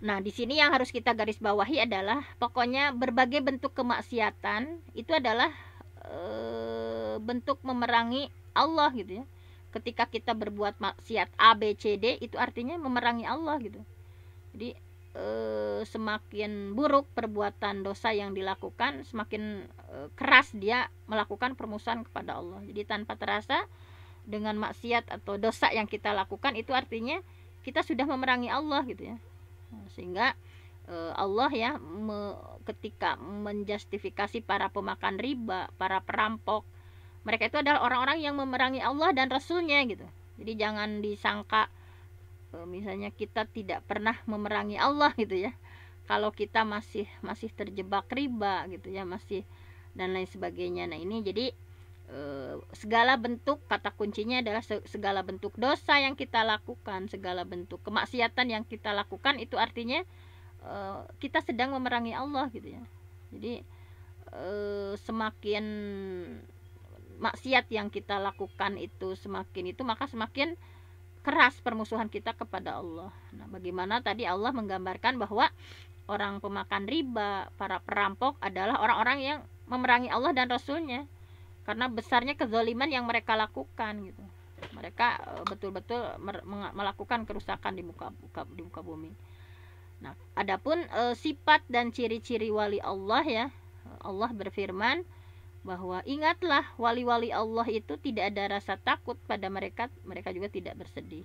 Nah, di sini yang harus kita garis bawahi adalah pokoknya berbagai bentuk kemaksiatan itu adalah e, bentuk memerangi Allah gitu ya. Ketika kita berbuat maksiat A B C D itu artinya memerangi Allah gitu. Jadi e, semakin buruk perbuatan dosa yang dilakukan semakin e, keras dia melakukan permusuhan kepada Allah jadi tanpa terasa dengan maksiat atau dosa yang kita lakukan itu artinya kita sudah memerangi Allah gitu ya nah, sehingga e, Allah ya me, ketika menjustifikasi para pemakan riba para perampok mereka itu adalah orang-orang yang memerangi Allah dan Rasulnya gitu jadi jangan disangka Eh, misalnya kita tidak pernah memerangi Allah gitu ya kalau kita masih masih terjebak riba gitu ya masih dan lain sebagainya nah ini jadi eh, segala bentuk kata kuncinya adalah segala bentuk dosa yang kita lakukan segala bentuk kemaksiatan yang kita lakukan itu artinya eh, kita sedang memerangi Allah gitu ya jadi semakin maksiat yang kita lakukan itu semakin itu maka semakin keras permusuhan kita kepada Allah. Nah, bagaimana tadi Allah menggambarkan bahwa orang pemakan riba, para perampok adalah orang-orang yang memerangi Allah dan Rasulnya karena besarnya kezaliman yang mereka lakukan gitu. Mereka eh, betul-betul melakukan kerusakan di muka, muka di muka bumi. Nah, adapun e, sifat dan ciri-ciri wali Allah ya, Allah berfirman, bahwa ingatlah wali-wali Allah itu tidak ada rasa takut pada mereka, mereka juga tidak bersedih.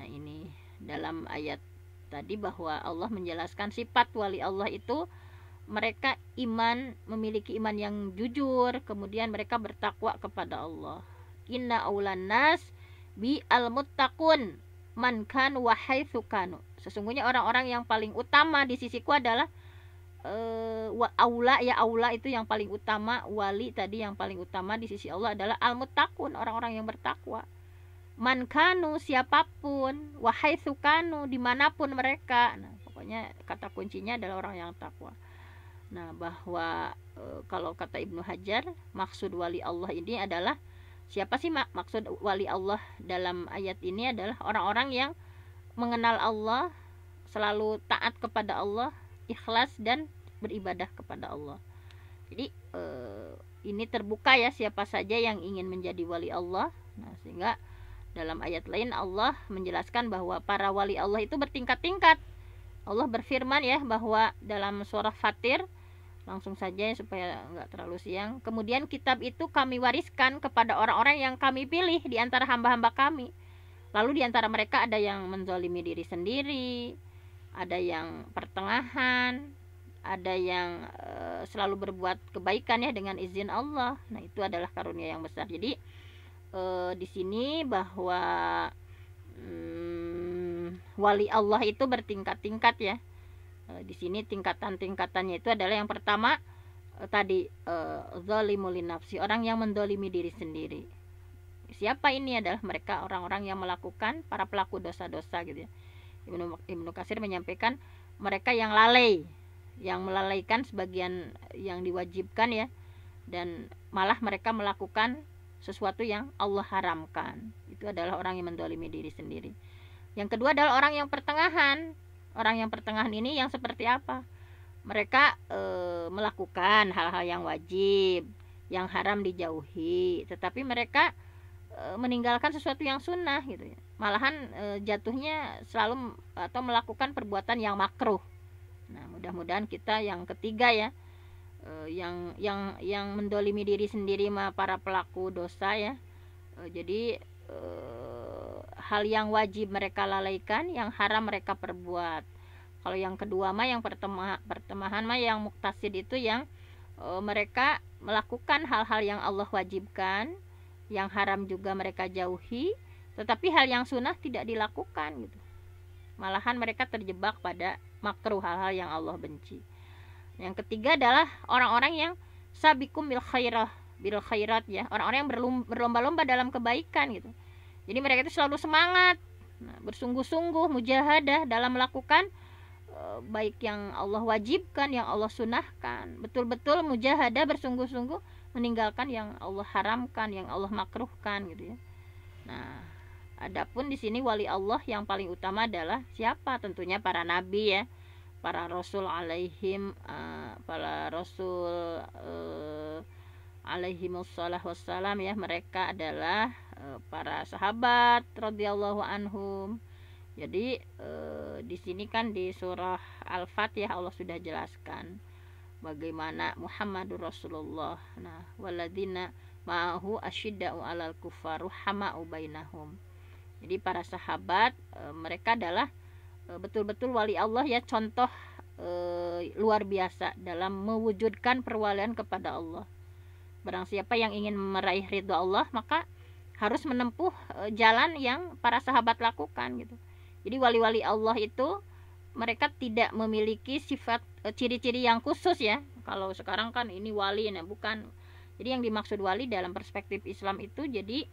Nah, ini dalam ayat tadi bahwa Allah menjelaskan sifat wali Allah itu mereka iman memiliki iman yang jujur, kemudian mereka bertakwa kepada Allah. Inna aulan nas bi al muttaqun man kan wahai sukanu. Sesungguhnya orang-orang yang paling utama di sisiku adalah uh, aula ya aula itu yang paling utama wali tadi yang paling utama di sisi Allah adalah almutakun orang-orang yang bertakwa man kanu siapapun wahai sukanu dimanapun mereka nah pokoknya kata kuncinya adalah orang yang takwa nah bahwa e, kalau kata Ibnu Hajar maksud wali Allah ini adalah siapa sih mak maksud wali Allah dalam ayat ini adalah orang-orang yang mengenal Allah selalu taat kepada Allah ikhlas dan beribadah kepada Allah jadi eh, ini terbuka ya siapa saja yang ingin menjadi wali Allah nah sehingga dalam ayat lain Allah menjelaskan bahwa para wali Allah itu bertingkat-tingkat Allah berfirman ya bahwa dalam surah Fatir langsung saja ya supaya nggak terlalu siang. Kemudian kitab itu kami wariskan kepada orang-orang yang kami pilih di antara hamba-hamba kami. Lalu di antara mereka ada yang menzolimi diri sendiri, ada yang pertengahan ada yang e, selalu berbuat kebaikan ya dengan izin Allah. Nah, itu adalah karunia yang besar. Jadi e, di sini bahwa hmm, wali Allah itu bertingkat-tingkat ya. E, di sini tingkatan-tingkatannya itu adalah yang pertama e, tadi e, nafsi, orang yang mendolimi diri sendiri. Siapa ini adalah mereka orang-orang yang melakukan para pelaku dosa-dosa gitu ya Ibnu, Ibnu Kasir menyampaikan mereka yang lalai yang melalaikan sebagian yang diwajibkan ya dan malah mereka melakukan sesuatu yang Allah haramkan itu adalah orang yang mendolimi diri sendiri yang kedua adalah orang yang pertengahan orang yang pertengahan ini yang seperti apa mereka e, melakukan hal-hal yang wajib yang haram dijauhi tetapi mereka Eh, meninggalkan sesuatu yang sunnah gitu ya malahan e, jatuhnya selalu atau melakukan perbuatan yang makruh nah mudah-mudahan kita yang ketiga ya e, yang yang yang mendolimi diri sendiri ma para pelaku dosa ya e, jadi e, hal yang wajib mereka lalaikan yang haram mereka perbuat kalau yang kedua mah yang pertemahan, pertemahan mah yang muktasid itu yang e, mereka melakukan hal-hal yang Allah wajibkan yang haram juga mereka jauhi tetapi hal yang sunnah tidak dilakukan gitu malahan mereka terjebak pada makruh hal-hal yang Allah benci yang ketiga adalah orang-orang yang sabikum bil khairah bil khairat ya orang-orang yang berlomba-lomba dalam kebaikan gitu jadi mereka itu selalu semangat nah, bersungguh-sungguh mujahadah dalam melakukan eh, baik yang Allah wajibkan yang Allah sunahkan betul-betul mujahadah bersungguh-sungguh meninggalkan yang Allah haramkan, yang Allah makruhkan gitu ya. Nah, adapun di sini wali Allah yang paling utama adalah siapa? Tentunya para nabi ya. Para rasul alaihim uh, para rasul uh, eh, alaihimussalah wassalam ya, mereka adalah uh, para sahabat radhiyallahu anhum. Jadi uh, di sini kan di surah Al-Fatihah ya, Allah sudah jelaskan bagaimana Muhammadur Rasulullah nah waladina ma'ahu asyidda'u alal kufaru hamau bainahum jadi para sahabat e, mereka adalah e, betul-betul wali Allah ya contoh e, luar biasa dalam mewujudkan perwalian kepada Allah barang siapa yang ingin meraih ridho Allah maka harus menempuh jalan yang para sahabat lakukan gitu jadi wali-wali Allah itu mereka tidak memiliki sifat e, ciri-ciri yang khusus ya. Kalau sekarang kan ini wali, nah bukan. Jadi yang dimaksud wali dalam perspektif Islam itu jadi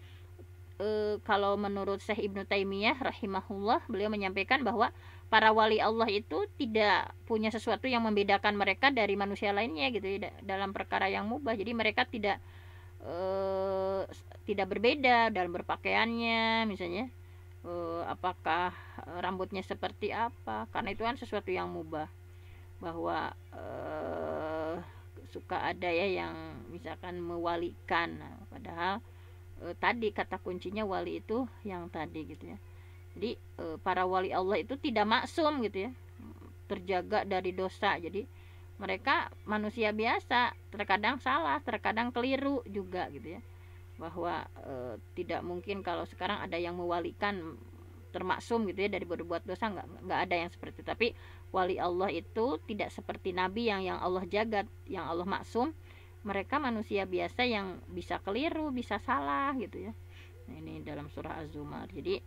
e, kalau menurut Syekh Ibnu Taimiyah rahimahullah beliau menyampaikan bahwa para wali Allah itu tidak punya sesuatu yang membedakan mereka dari manusia lainnya gitu ya dalam perkara yang mubah. Jadi mereka tidak e, tidak berbeda dalam berpakaiannya misalnya uh, apakah eh, rambutnya seperti apa karena itu kan sesuatu yang mubah bahwa uh, suka ada ya yang misalkan mewalikan nah, padahal uh, tadi kata kuncinya wali itu yang tadi gitu ya jadi uh, para wali Allah itu tidak maksum gitu ya terjaga dari dosa jadi mereka manusia biasa terkadang salah terkadang keliru juga gitu ya bahwa e, tidak mungkin kalau sekarang ada yang mewalikan termaksum gitu ya dari berbuat dosa nggak nggak ada yang seperti itu. tapi wali Allah itu tidak seperti nabi yang yang Allah jaga yang Allah maksum mereka manusia biasa yang bisa keliru bisa salah gitu ya nah, ini dalam surah az-zumar jadi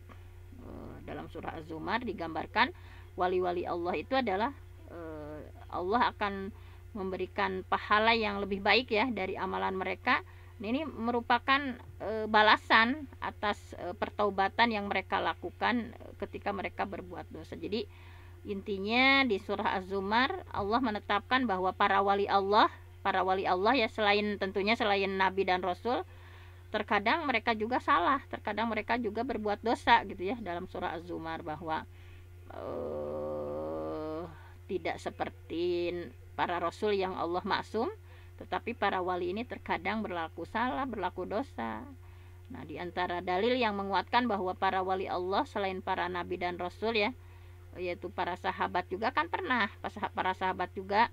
e, dalam surah az-zumar digambarkan wali-wali Allah itu adalah e, Allah akan memberikan pahala yang lebih baik ya dari amalan mereka Nah, ini merupakan e, balasan atas e, eh, pertaubatan yang mereka lakukan eh, ketika mereka berbuat dosa. Jadi intinya di surah Az-Zumar Allah menetapkan bahwa para wali Allah, para wali Allah ya selain tentunya selain nabi dan rasul, terkadang mereka juga salah, terkadang mereka juga berbuat dosa gitu ya dalam surah Az-Zumar bahwa e, tidak seperti para rasul yang Allah maksum tetapi para wali ini terkadang berlaku salah, berlaku dosa. Nah, di antara dalil yang menguatkan bahwa para wali Allah selain para nabi dan rasul ya, yaitu para sahabat juga kan pernah para sahabat juga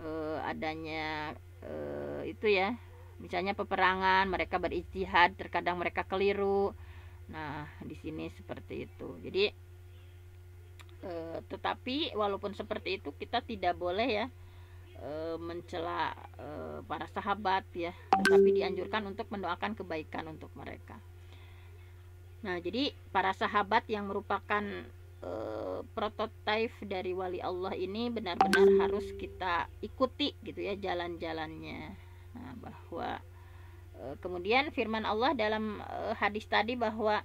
eh, adanya eh, itu ya, misalnya peperangan, mereka berijtihad, terkadang mereka keliru. Nah, di sini seperti itu. Jadi eh, tetapi walaupun seperti itu kita tidak boleh ya Eh, mencela eh, para sahabat ya tetapi dianjurkan untuk mendoakan kebaikan untuk mereka nah jadi para sahabat yang merupakan e, prototipe dari wali Allah ini benar-benar harus kita ikuti gitu ya jalan-jalannya nah, bahwa e, kemudian firman Allah dalam e, hadis tadi bahwa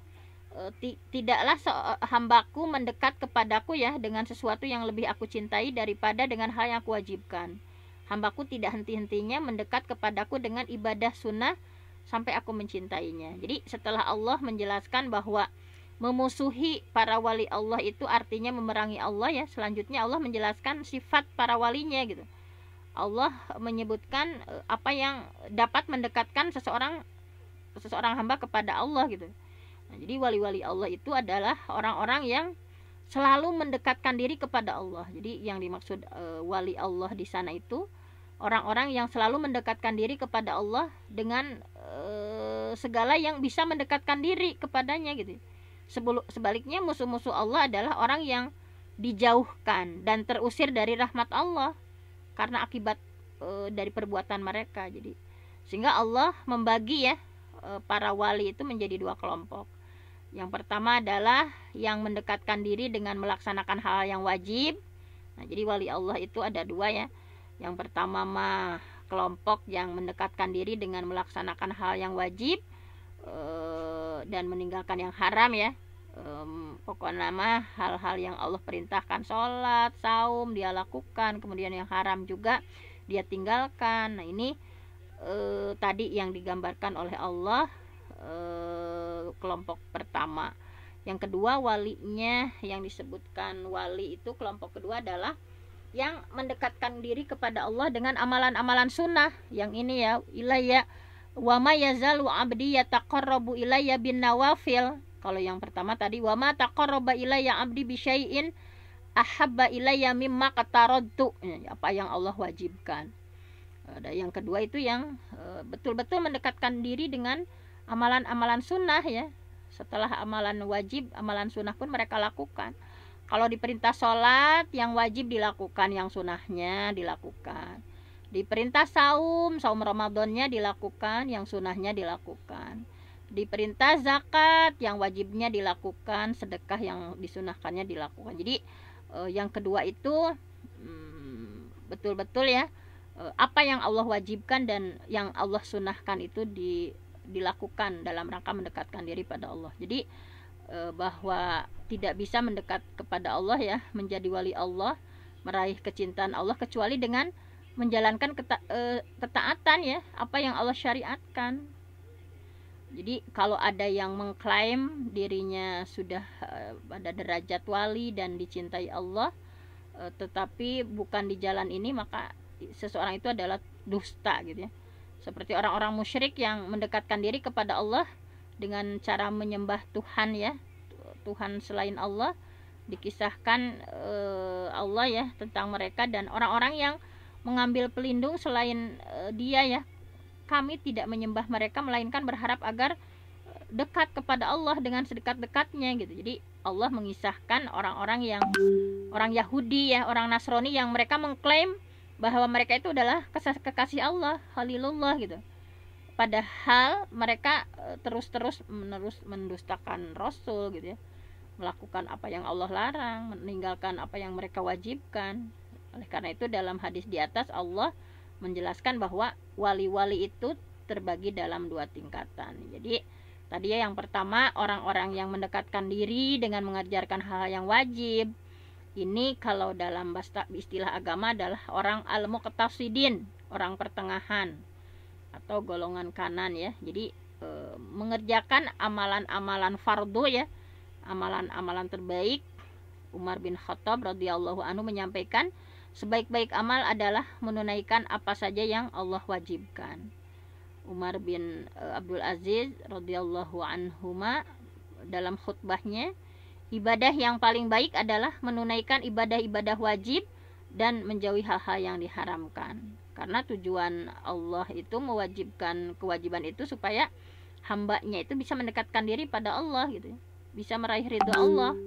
Eh, tidaklah eh, hambaku mendekat kepadaku ya dengan sesuatu yang lebih aku cintai daripada dengan hal yang aku wajibkan. Hambaku tidak henti-hentinya mendekat kepadaku dengan ibadah sunnah sampai aku mencintainya. Jadi setelah Allah menjelaskan bahwa memusuhi para wali Allah itu artinya memerangi Allah ya. Selanjutnya Allah menjelaskan sifat para walinya gitu. Allah menyebutkan eh, apa yang dapat mendekatkan seseorang seseorang hamba kepada Allah gitu Nah, jadi wali-wali Allah itu adalah orang-orang yang selalu mendekatkan diri kepada Allah. Jadi yang dimaksud e, wali Allah di sana itu orang-orang yang selalu mendekatkan diri kepada Allah dengan e, segala yang bisa mendekatkan diri kepadanya gitu. Sebelum, sebaliknya musuh-musuh Allah adalah orang yang dijauhkan dan terusir dari rahmat Allah karena akibat e, dari perbuatan mereka. Jadi sehingga Allah membagi ya e, para wali itu menjadi dua kelompok yang pertama adalah yang mendekatkan diri dengan melaksanakan hal yang wajib. Nah, jadi wali Allah itu ada dua ya. Yang pertama mah kelompok yang mendekatkan diri dengan melaksanakan hal yang wajib e, dan meninggalkan yang haram ya. E, pokoknya mah hal-hal yang Allah perintahkan sholat, saum dia lakukan, kemudian yang haram juga dia tinggalkan. Nah ini e, tadi yang digambarkan oleh Allah Eh, kelompok pertama. Yang kedua walinya yang disebutkan wali itu kelompok kedua adalah yang mendekatkan diri kepada Allah dengan amalan-amalan sunnah yang ini ya ilaya wama yazalu abdi yataqarrabu ilaya bin nawafil kalau yang pertama tadi wama taqarraba ilaya abdi bisyai'in ahabba ilaya mimma qataradtu apa yang Allah wajibkan ada yang kedua itu yang eh, betul-betul mendekatkan diri dengan amalan-amalan sunnah ya setelah amalan wajib amalan sunnah pun mereka lakukan kalau diperintah sholat yang wajib dilakukan yang sunnahnya dilakukan diperintah saum saum Ramadannya dilakukan yang sunnahnya dilakukan diperintah zakat yang wajibnya dilakukan sedekah yang disunahkannya dilakukan jadi eh, yang kedua itu hmm, betul-betul ya eh, apa yang Allah wajibkan dan yang Allah sunahkan itu di dilakukan dalam rangka mendekatkan diri pada Allah. Jadi e, bahwa tidak bisa mendekat kepada Allah ya, menjadi wali Allah, meraih kecintaan Allah kecuali dengan menjalankan keta, e, ketaatan ya, apa yang Allah syariatkan. Jadi kalau ada yang mengklaim dirinya sudah e, pada derajat wali dan dicintai Allah, e, tetapi bukan di jalan ini maka seseorang itu adalah dusta gitu ya seperti orang-orang musyrik yang mendekatkan diri kepada Allah dengan cara menyembah Tuhan ya, Tuhan selain Allah. Dikisahkan e, Allah ya tentang mereka dan orang-orang yang mengambil pelindung selain e, Dia ya. Kami tidak menyembah mereka melainkan berharap agar eh, dekat kepada Allah dengan sedekat-dekatnya gitu. Jadi Allah mengisahkan orang-orang yang orang Yahudi ya, orang Nasrani yang mereka mengklaim bahwa mereka itu adalah kekasih Allah, halilullah gitu. Padahal mereka e, terus-terus menerus mendustakan Rasul gitu ya. Melakukan apa yang Allah larang, meninggalkan apa yang mereka wajibkan. Oleh karena itu dalam hadis di atas Allah menjelaskan bahwa wali-wali itu terbagi dalam dua tingkatan. Jadi tadi ya yang pertama orang-orang yang mendekatkan diri dengan mengajarkan hal-hal yang wajib ini kalau dalam bahasa istilah agama adalah orang al-muqtasidin, orang pertengahan atau golongan kanan ya. Jadi e, mengerjakan amalan-amalan fardu ya, amalan-amalan terbaik. Umar bin Khattab radhiyallahu anhu menyampaikan sebaik-baik amal adalah menunaikan apa saja yang Allah wajibkan. Umar bin e, Abdul Aziz radhiyallahu anhuma dalam khutbahnya Ibadah yang paling baik adalah menunaikan ibadah-ibadah wajib dan menjauhi hal-hal yang diharamkan. Karena tujuan Allah itu mewajibkan kewajiban itu supaya hambanya itu bisa mendekatkan diri pada Allah gitu, bisa meraih ridho Allah.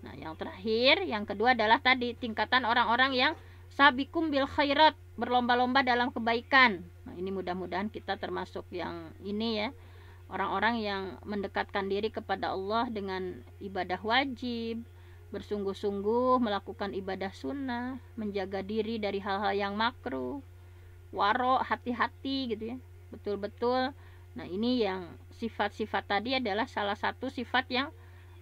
Nah, yang terakhir, yang kedua adalah tadi tingkatan orang-orang yang sabikum bil khairat, berlomba-lomba dalam kebaikan. Nah, ini mudah-mudahan kita termasuk yang ini ya orang-orang yang mendekatkan diri kepada Allah dengan ibadah wajib, bersungguh-sungguh melakukan ibadah sunnah, menjaga diri dari hal-hal yang makruh, waro hati-hati gitu ya, betul-betul. Nah ini yang sifat-sifat tadi adalah salah satu sifat yang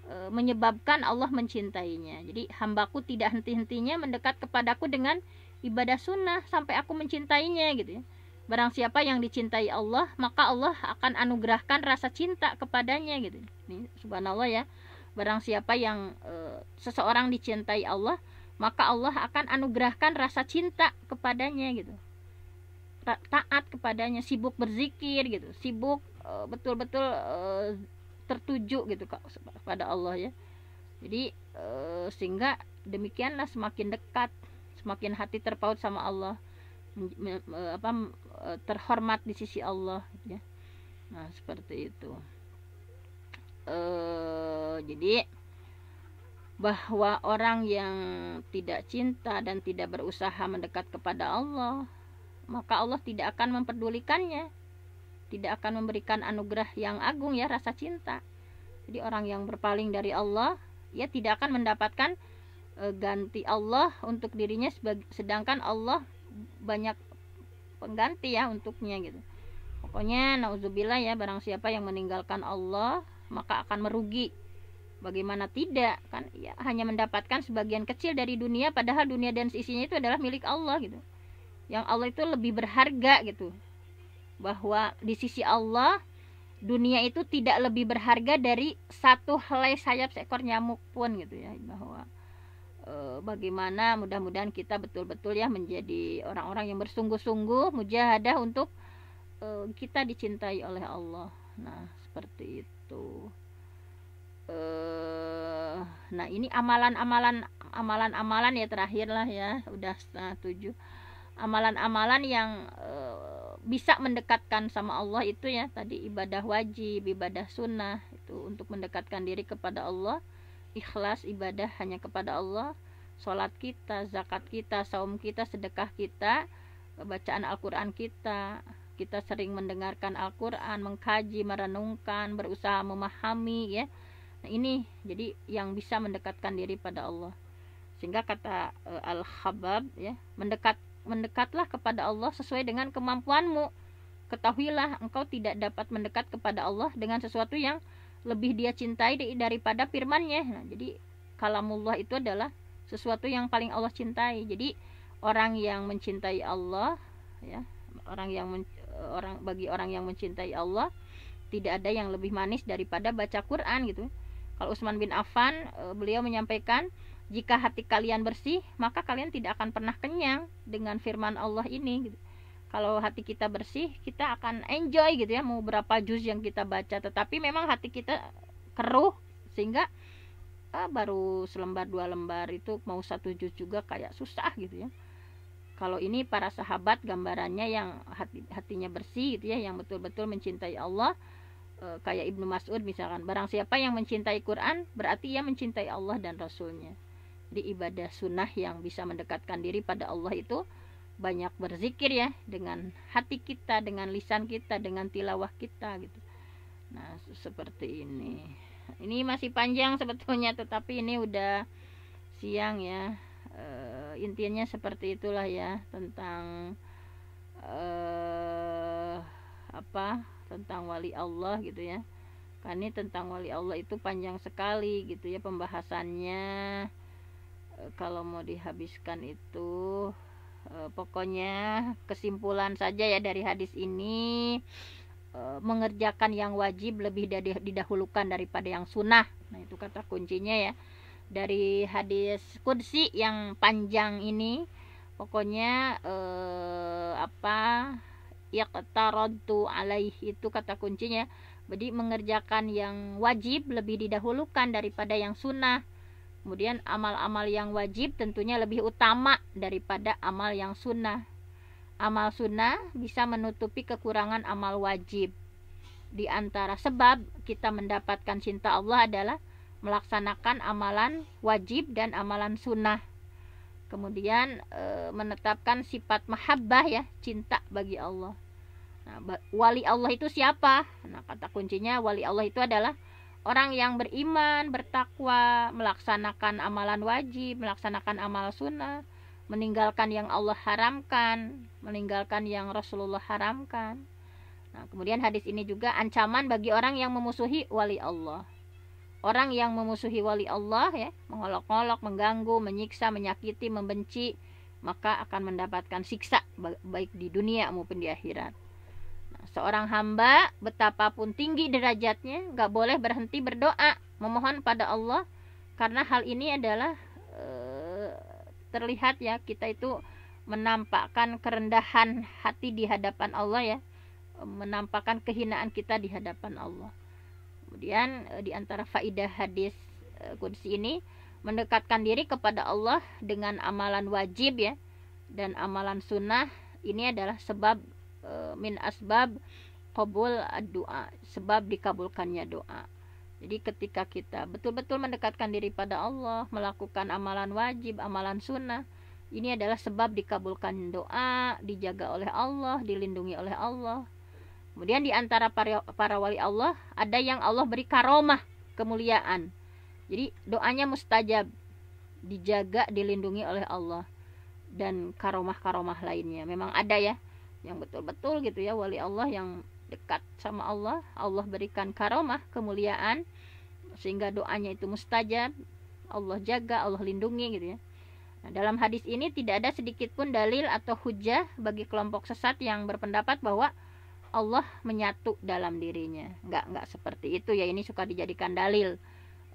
e, menyebabkan Allah mencintainya. Jadi hambaku tidak henti-hentinya mendekat kepadaku dengan ibadah sunnah sampai aku mencintainya gitu ya Barang siapa yang dicintai Allah, maka Allah akan anugerahkan rasa cinta kepadanya gitu. Ini subhanallah ya. Barang siapa yang e, seseorang dicintai Allah, maka Allah akan anugerahkan rasa cinta kepadanya gitu. Taat kepadanya, sibuk berzikir gitu, sibuk eh, betul-betul e, e, tertuju gitu kepada Allah ya. Jadi e, sehingga demikianlah semakin dekat, semakin hati terpaut sama Allah apa e, terhormat di sisi Allah gitu ya. Nah, seperti itu. E, jadi bahwa orang yang tidak cinta dan tidak berusaha mendekat kepada Allah, maka Allah tidak akan memperdulikannya. Tidak akan memberikan anugerah yang agung ya rasa cinta. Jadi orang yang berpaling dari Allah, ya tidak akan mendapatkan e, ganti Allah untuk dirinya sedangkan Allah banyak pengganti ya untuknya gitu pokoknya nauzubillah ya barang siapa yang meninggalkan Allah maka akan merugi bagaimana tidak kan ya hanya mendapatkan sebagian kecil dari dunia padahal dunia dan isinya itu adalah milik Allah gitu yang Allah itu lebih berharga gitu bahwa di sisi Allah dunia itu tidak lebih berharga dari satu helai sayap seekor nyamuk pun gitu ya bahwa Eh, bagaimana mudah-mudahan kita betul-betul ya menjadi orang-orang yang bersungguh-sungguh mujahadah untuk eh, kita dicintai oleh Allah. Nah, seperti itu. Eh, nah, ini amalan-amalan amalan-amalan ya terakhir lah ya, udah setengah tujuh. Amalan-amalan yang bisa mendekatkan sama Allah itu ya tadi ibadah wajib, ibadah sunnah itu untuk mendekatkan diri kepada Allah ikhlas ibadah hanya kepada Allah sholat kita, zakat kita, saum kita, sedekah kita, bacaan Al-Quran kita. Kita sering mendengarkan Al-Quran, mengkaji, merenungkan, berusaha memahami ya. Nah, ini jadi yang bisa mendekatkan diri pada Allah. Sehingga kata uh, Al-Habab ya, mendekat mendekatlah kepada Allah sesuai dengan kemampuanmu. Ketahuilah engkau tidak dapat mendekat kepada Allah dengan sesuatu yang lebih dia cintai daripada firmannya nah, jadi kalamullah itu adalah sesuatu yang paling Allah cintai jadi orang yang mencintai Allah ya orang yang orang bagi orang yang mencintai Allah tidak ada yang lebih manis daripada baca Quran gitu kalau Utsman bin Affan e, beliau menyampaikan jika hati kalian bersih maka kalian tidak akan pernah kenyang dengan firman Allah ini gitu kalau hati kita bersih kita akan enjoy gitu ya mau berapa jus yang kita baca tetapi memang hati kita keruh sehingga ah, baru selembar dua lembar itu mau satu jus juga kayak susah gitu ya kalau ini para sahabat gambarannya yang hati hatinya bersih gitu ya yang betul-betul mencintai Allah eh, kayak Ibnu Mas'ud misalkan barang siapa yang mencintai Quran berarti ia mencintai Allah dan Rasulnya di ibadah sunnah yang bisa mendekatkan diri pada Allah itu banyak berzikir ya dengan hati kita, dengan lisan kita, dengan tilawah kita gitu. Nah, seperti ini. Ini masih panjang sebetulnya tetapi ini udah siang ya. E, intinya seperti itulah ya tentang e, apa? tentang wali Allah gitu ya. Kan ini tentang wali Allah itu panjang sekali gitu ya pembahasannya. E, kalau mau dihabiskan itu Eh, pokoknya kesimpulan saja ya dari hadis ini eh, mengerjakan yang wajib lebih didahulukan daripada yang sunnah nah itu kata kuncinya ya dari hadis kursi yang panjang ini pokoknya eh, apa yaqtaradu alaih itu kata kuncinya jadi mengerjakan yang wajib lebih didahulukan daripada yang sunnah Kemudian amal-amal yang wajib tentunya lebih utama daripada amal yang sunnah. Amal sunnah bisa menutupi kekurangan amal wajib. Di antara sebab kita mendapatkan cinta Allah adalah melaksanakan amalan wajib dan amalan sunnah. Kemudian e, menetapkan sifat mahabbah ya, cinta bagi Allah. Nah, wali Allah itu siapa? Nah, kata kuncinya wali Allah itu adalah Orang yang beriman, bertakwa, melaksanakan amalan wajib, melaksanakan amal sunnah, meninggalkan yang Allah haramkan, meninggalkan yang Rasulullah haramkan. Nah, kemudian hadis ini juga ancaman bagi orang yang memusuhi wali Allah. Orang yang memusuhi wali Allah ya, mengolok-olok, mengganggu, menyiksa, menyakiti, membenci, maka akan mendapatkan siksa baik di dunia maupun di akhirat. Seorang hamba betapapun tinggi derajatnya nggak boleh berhenti berdoa memohon pada Allah karena hal ini adalah e, terlihat ya kita itu menampakkan kerendahan hati di hadapan Allah ya menampakkan kehinaan kita di hadapan Allah. Kemudian e, di antara faidah hadis e, eh, kudsi ini mendekatkan diri kepada Allah dengan amalan wajib ya dan amalan sunnah ini adalah sebab Eh, min asbab qabul doa sebab dikabulkannya doa jadi ketika kita betul-betul mendekatkan diri pada Allah melakukan amalan wajib amalan sunnah ini adalah sebab dikabulkan doa dijaga oleh Allah dilindungi oleh Allah kemudian diantara para, para wali Allah ada yang Allah beri karomah kemuliaan jadi doanya mustajab dijaga dilindungi oleh Allah dan karomah-karomah lainnya memang ada ya yang betul-betul gitu ya wali Allah yang dekat sama Allah Allah berikan karomah kemuliaan sehingga doanya itu mustajab Allah jaga Allah lindungi gitu ya nah, dalam hadis ini tidak ada sedikit pun dalil atau hujah bagi kelompok sesat yang berpendapat bahwa Allah menyatu dalam dirinya nggak nggak seperti itu ya ini suka dijadikan dalil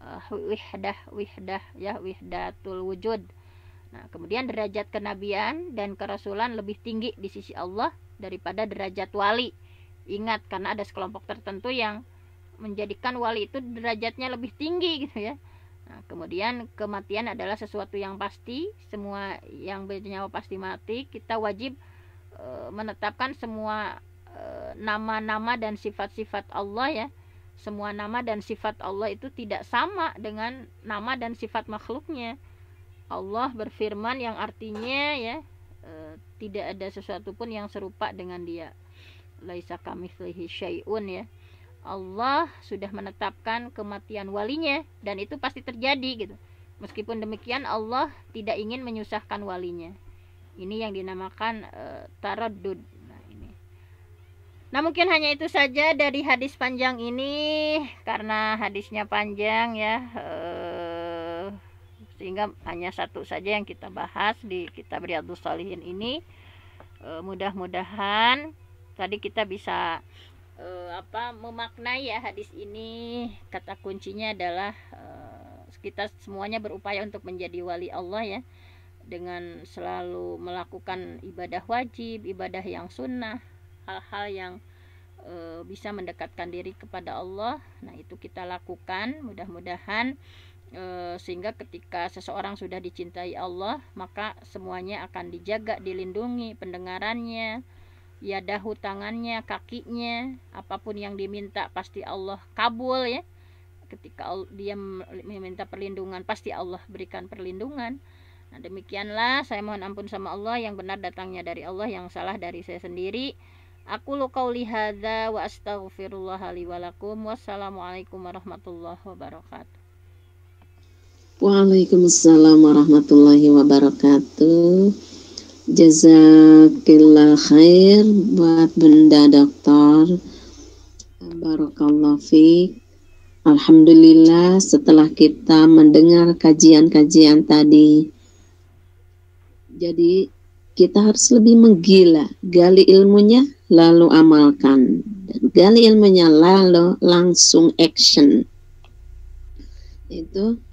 uh, wihdah wihdah ya wihdatul wujud Nah, kemudian derajat kenabian dan kerasulan lebih tinggi di sisi Allah daripada derajat wali. Ingat karena ada sekelompok tertentu yang menjadikan wali itu derajatnya lebih tinggi gitu ya. Nah, kemudian kematian adalah sesuatu yang pasti, semua yang bernyawa pasti mati. Kita wajib e, menetapkan semua e, nama-nama e, dan sifat-sifat Allah ya. Semua nama dan sifat Allah itu tidak sama dengan nama dan sifat makhluknya. Allah berfirman yang artinya ya e, tidak ada sesuatu pun yang serupa dengan dia laisa kamitslihi syai'un ya Allah sudah menetapkan kematian walinya dan itu pasti terjadi gitu. Meskipun demikian Allah tidak ingin menyusahkan walinya. Ini yang dinamakan e, taradud. Nah, nah, mungkin hanya itu saja dari hadis panjang ini karena hadisnya panjang ya. E, sehingga hanya satu saja yang kita bahas di kitab Riyadhus Salihin ini e, mudah-mudahan tadi kita bisa e, apa memaknai ya hadis ini kata kuncinya adalah e, kita semuanya berupaya untuk menjadi wali Allah ya dengan selalu melakukan ibadah wajib, ibadah yang sunnah, hal-hal yang e, bisa mendekatkan diri kepada Allah. Nah, itu kita lakukan. Mudah-mudahan Eh, sehingga ketika seseorang sudah dicintai Allah maka semuanya akan dijaga dilindungi pendengarannya ya dahu tangannya kakinya apapun yang diminta pasti Allah kabul ya ketika dia meminta perlindungan pasti Allah berikan perlindungan nah demikianlah saya mohon ampun sama Allah yang benar datangnya dari Allah yang salah dari saya sendiri Aku lu kau lihada wa astaghfirullahalaiwalakum Wassalamualaikum warahmatullahi wabarakatuh. Waalaikumsalam warahmatullahi wabarakatuh. Jazakillah khair buat benda dokter. Barakallah fiqh. Alhamdulillah setelah kita mendengar kajian-kajian tadi. Jadi kita harus lebih menggila, gali ilmunya lalu amalkan. Dan gali ilmunya lalu langsung action. Itu